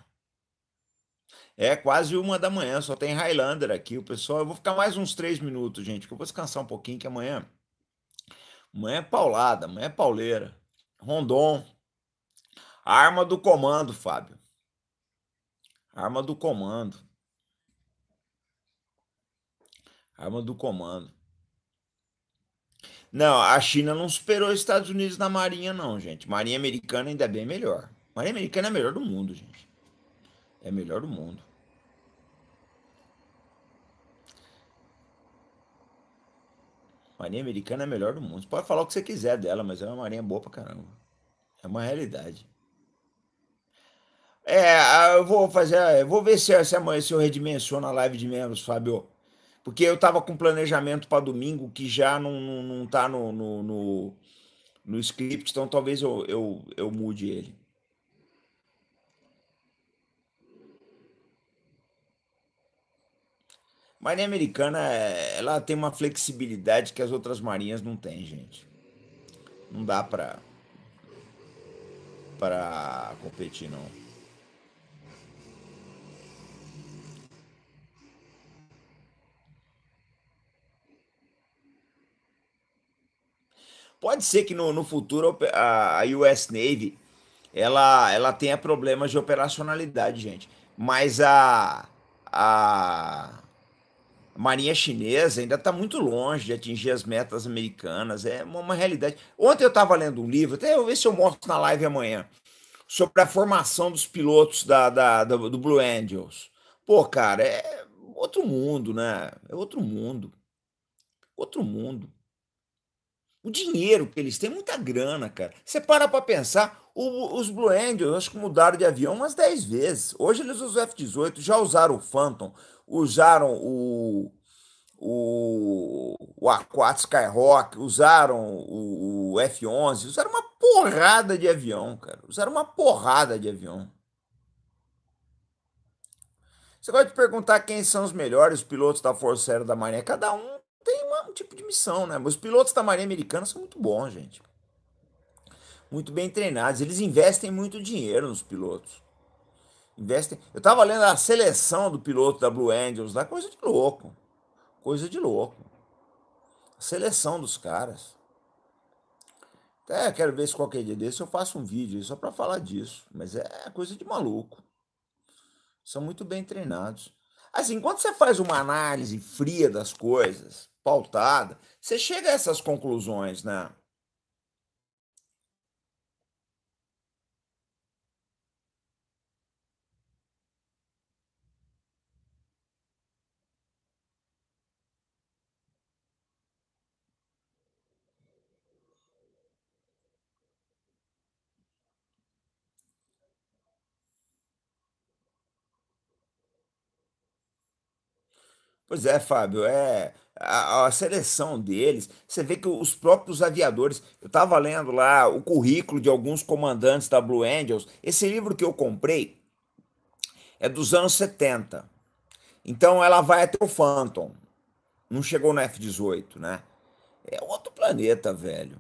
É quase uma da manhã, só tem Highlander aqui. O pessoal, eu vou ficar mais uns três minutos, gente, que eu vou descansar um pouquinho, que amanhã. Amanhã é paulada, amanhã é pauleira. Rondon. Arma do comando, Fábio. Arma do comando. Arma do comando. Não, a China não superou os Estados Unidos na Marinha, não, gente. Marinha americana ainda é bem melhor. Marinha americana é a melhor do mundo, gente. É a melhor do mundo. Marinha Americana é a melhor do mundo. Você pode falar o que você quiser dela, mas é uma marinha boa pra caramba. É uma realidade. É, ah, eu vou fazer. Ah, eu vou ver se essa manhã se eu redimensiono a live de membros, Fábio. Porque eu tava com planejamento para domingo que já não, não, não tá no, no, no, no script, então talvez eu, eu, eu mude ele. Marinha Americana, é, ela tem uma flexibilidade que as outras marinhas não têm, gente. Não dá para para competir não. Pode ser que no, no futuro a, a US Navy ela, ela tenha problemas de operacionalidade, gente. Mas a, a marinha chinesa ainda está muito longe de atingir as metas americanas. É uma, uma realidade. Ontem eu estava lendo um livro, até eu ver se eu mostro na live amanhã, sobre a formação dos pilotos da, da, da do Blue Angels. Pô, cara, é outro mundo, né? É outro mundo. Outro mundo. O dinheiro que eles têm, é muita grana, cara. Você para para pensar, o, os Blue Angels acho que mudaram de avião umas 10 vezes. Hoje eles usam o F-18, já usaram o Phantom, usaram o, o, o a Skyrock, usaram o, o F-11, usaram uma porrada de avião, cara. Usaram uma porrada de avião. Você pode perguntar quem são os melhores pilotos da Força Aérea da Marinha. Cada um tem um tipo de missão, né? Mas os pilotos da Marinha Americana são muito bons, gente. Muito bem treinados. Eles investem muito dinheiro nos pilotos. Investem. Eu estava lendo a seleção do piloto da Blue Angels lá, coisa de louco. Coisa de louco. A seleção dos caras. Até quero ver se qualquer dia desse eu faço um vídeo só para falar disso. Mas é coisa de maluco. São muito bem treinados. Assim, quando você faz uma análise fria das coisas, pautada, você chega a essas conclusões, né? Pois é, Fábio, é a, a, seleção deles, você vê que os próprios aviadores, eu estava lendo lá o currículo de alguns comandantes da Blue Angels, esse livro que eu comprei é dos anos 70, então ela vai até o Phantom, não chegou no F-18, né? É outro planeta, velho.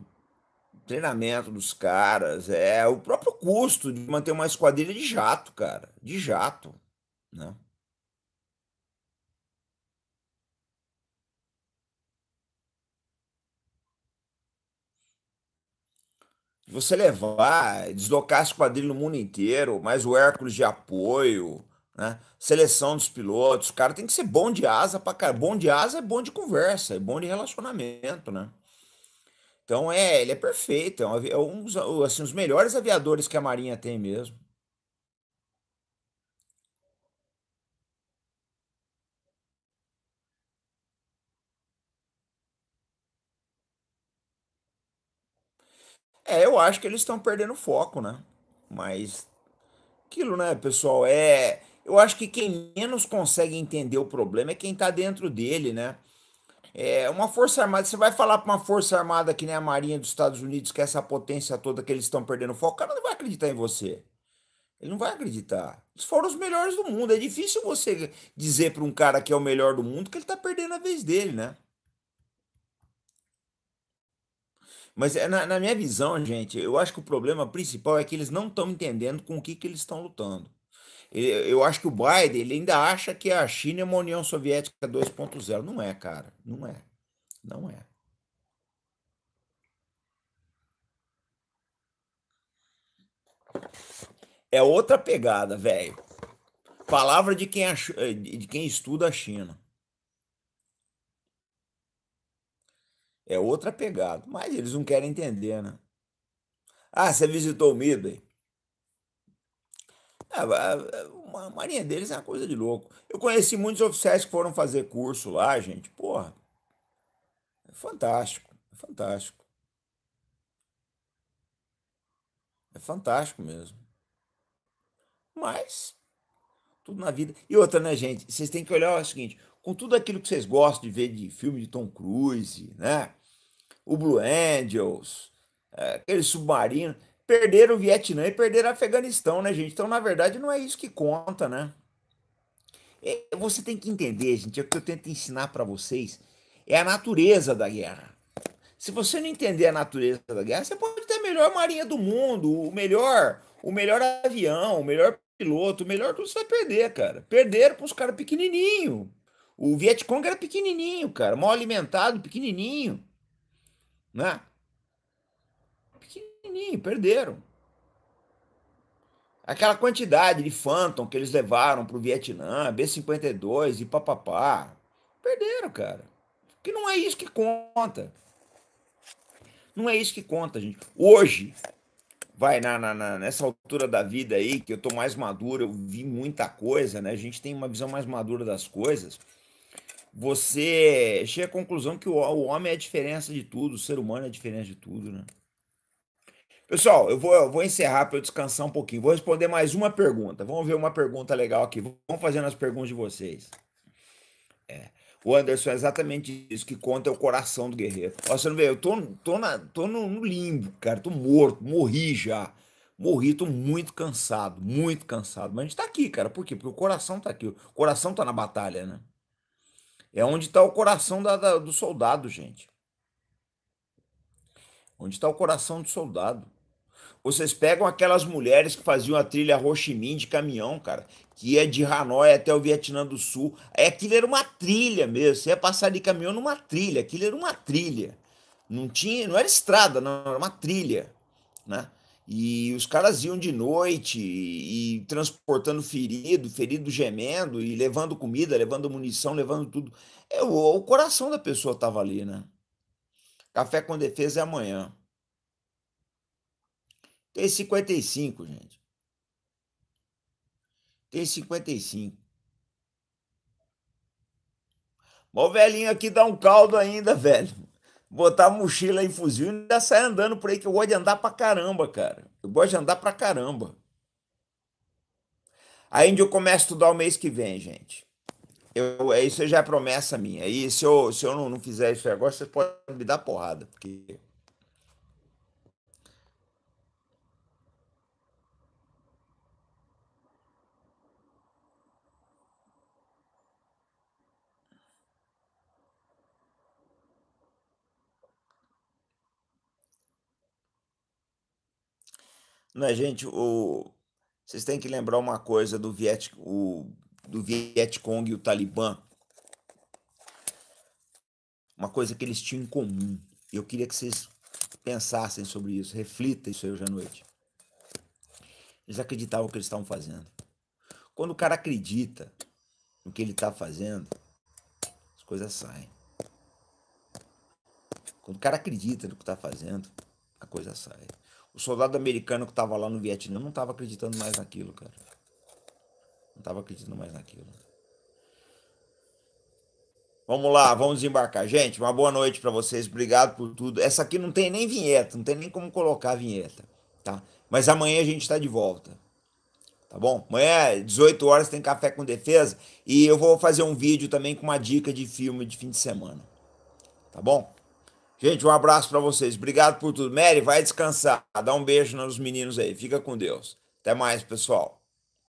Treinamento dos caras, é o próprio custo de manter uma esquadrilha de jato, cara, de jato, né? você levar, deslocar esse quadril no mundo inteiro, mais o Hércules de apoio, né? Seleção dos pilotos, o cara tem que ser bom de asa para cara. Bom de asa é bom de conversa, é bom de relacionamento, né? Então é, ele é perfeito, é um, é um assim, os melhores aviadores que a Marinha tem mesmo. É, eu acho que eles estão perdendo foco, né? Mas aquilo, né, pessoal, é, eu acho que quem menos consegue entender o problema é quem tá dentro dele, né? É, uma força armada, você vai falar para uma força armada que nem a Marinha dos Estados Unidos, que é essa potência toda que eles estão perdendo foco, o cara não vai acreditar em você. Ele não vai acreditar. Eles foram os melhores do mundo. É difícil você dizer para um cara que é o melhor do mundo que ele tá perdendo a vez dele, né? Mas é, na, na minha visão, gente, eu acho que o problema principal é que eles não estão entendendo com o que, que eles estão lutando. Eu acho que o Biden ele ainda acha que a China é uma União Soviética 2.0. Não é, cara. Não é. Não é. É outra pegada, velho. Palavra de quem, ach... Eh, de quem estuda a China. É outra pegada. Mas eles não querem entender, né? Ah, você visitou o Midway. Ah, ah, a marinha deles é uma coisa de louco. Eu conheci muitos oficiais que foram fazer curso lá, gente. Porra, é fantástico, é fantástico. É fantástico mesmo. Mas, tudo na vida. E outra, né, gente? Vocês têm que olhar o seguinte: com tudo aquilo que vocês gostam de ver de filme de Tom Cruise, né? O Blue Angels, é, aquele submarino. Perderam o Vietnã e perderam o Afeganistão, né, gente? Então, na verdade, não é isso que conta, né? É, você tem que entender, gente, é o que eu tento ensinar para vocês, é a natureza da guerra. Se você não entender a natureza da guerra, você pode ter a melhor marinha do mundo, o melhor, o melhor avião, o melhor piloto, o melhor tudo você vai perder, cara. Perderam para os caras pequenininho. O Vietcong era pequenininho, cara, mal alimentado, pequenininho, né? Pequenininho, perderam. Aquela quantidade de Phantom que eles levaram para o Vietnã, B-52 e papapá, perderam, cara. Que não é isso que conta. Não é isso que conta, gente. Hoje, vai na, na, na, nessa altura da vida aí, que eu tô mais maduro, eu vi muita coisa, né? A gente tem uma visão mais madura das coisas você chega à conclusão que o, o homem é a diferença de tudo, o ser humano é a diferença de tudo, né? Pessoal, eu vou, eu vou encerrar para eu descansar um pouquinho. Vou responder mais uma pergunta. Vamos ver uma pergunta legal aqui. Vamos fazendo as perguntas de vocês. É. O Anderson, é exatamente isso que conta é o coração do guerreiro. Ó, você não vê, eu tô, tô, na, tô no, no limbo, cara, tô morto, morri já. Morri, tô muito cansado, muito cansado. Mas a gente tá aqui, cara, por quê? Porque o coração tá aqui, o coração tá na batalha, né? É onde está o coração da, da, do soldado, gente. Onde está o coração do soldado? Vocês pegam aquelas mulheres que faziam a trilha Ho Chi Minh de caminhão, cara, que ia é de Hanoi até o Vietnã do Sul. É, aquilo era uma trilha mesmo. Você ia passar de caminhão numa trilha. Aquilo era uma trilha. Não tinha, não era estrada, não, era uma trilha, né? E os caras iam de noite e, transportando ferido, ferido gemendo e levando comida, levando munição, levando tudo. É, o, o coração da pessoa estava ali, né? Café com defesa é amanhã. Tem 55, gente. Tem 55. o velhinho aqui dá um caldo ainda, velho botar mochila e fuzil e ainda sair andando por aí, que eu gosto de andar pra caramba, cara. Eu gosto de andar pra caramba. Ainda eu começo a estudar o mês que vem, gente. Eu, isso já é promessa minha. E se eu, se eu não, não fizer isso agora, vocês podem me dar porrada, porque né, gente, o, vocês têm que lembrar uma coisa do Viet, o, do Viet Cong e o Talibã. Uma coisa que eles tinham em comum. Eu queria que vocês pensassem sobre isso, reflitam isso hoje à noite. Eles acreditavam o que eles estavam fazendo. Quando o cara acredita no que ele está fazendo, as coisas saem. Quando o cara acredita no que está fazendo, a coisa sai. O soldado americano que estava lá no Vietnã não estava acreditando mais naquilo, cara. Não estava acreditando mais naquilo. Vamos lá, vamos desembarcar. Gente, uma boa noite para vocês. Obrigado por tudo. Essa aqui não tem nem vinheta, não tem nem como colocar a vinheta, tá? Mas amanhã a gente está de volta. Tá bom? Amanhã, 18 horas, tem café com defesa. E eu vou fazer um vídeo também com uma dica de filme de fim de semana. Tá bom? Gente, um abraço para vocês. Obrigado por tudo. Mary, vai descansar. Dá um beijo nos meninos aí. Fica com Deus. Até mais, pessoal.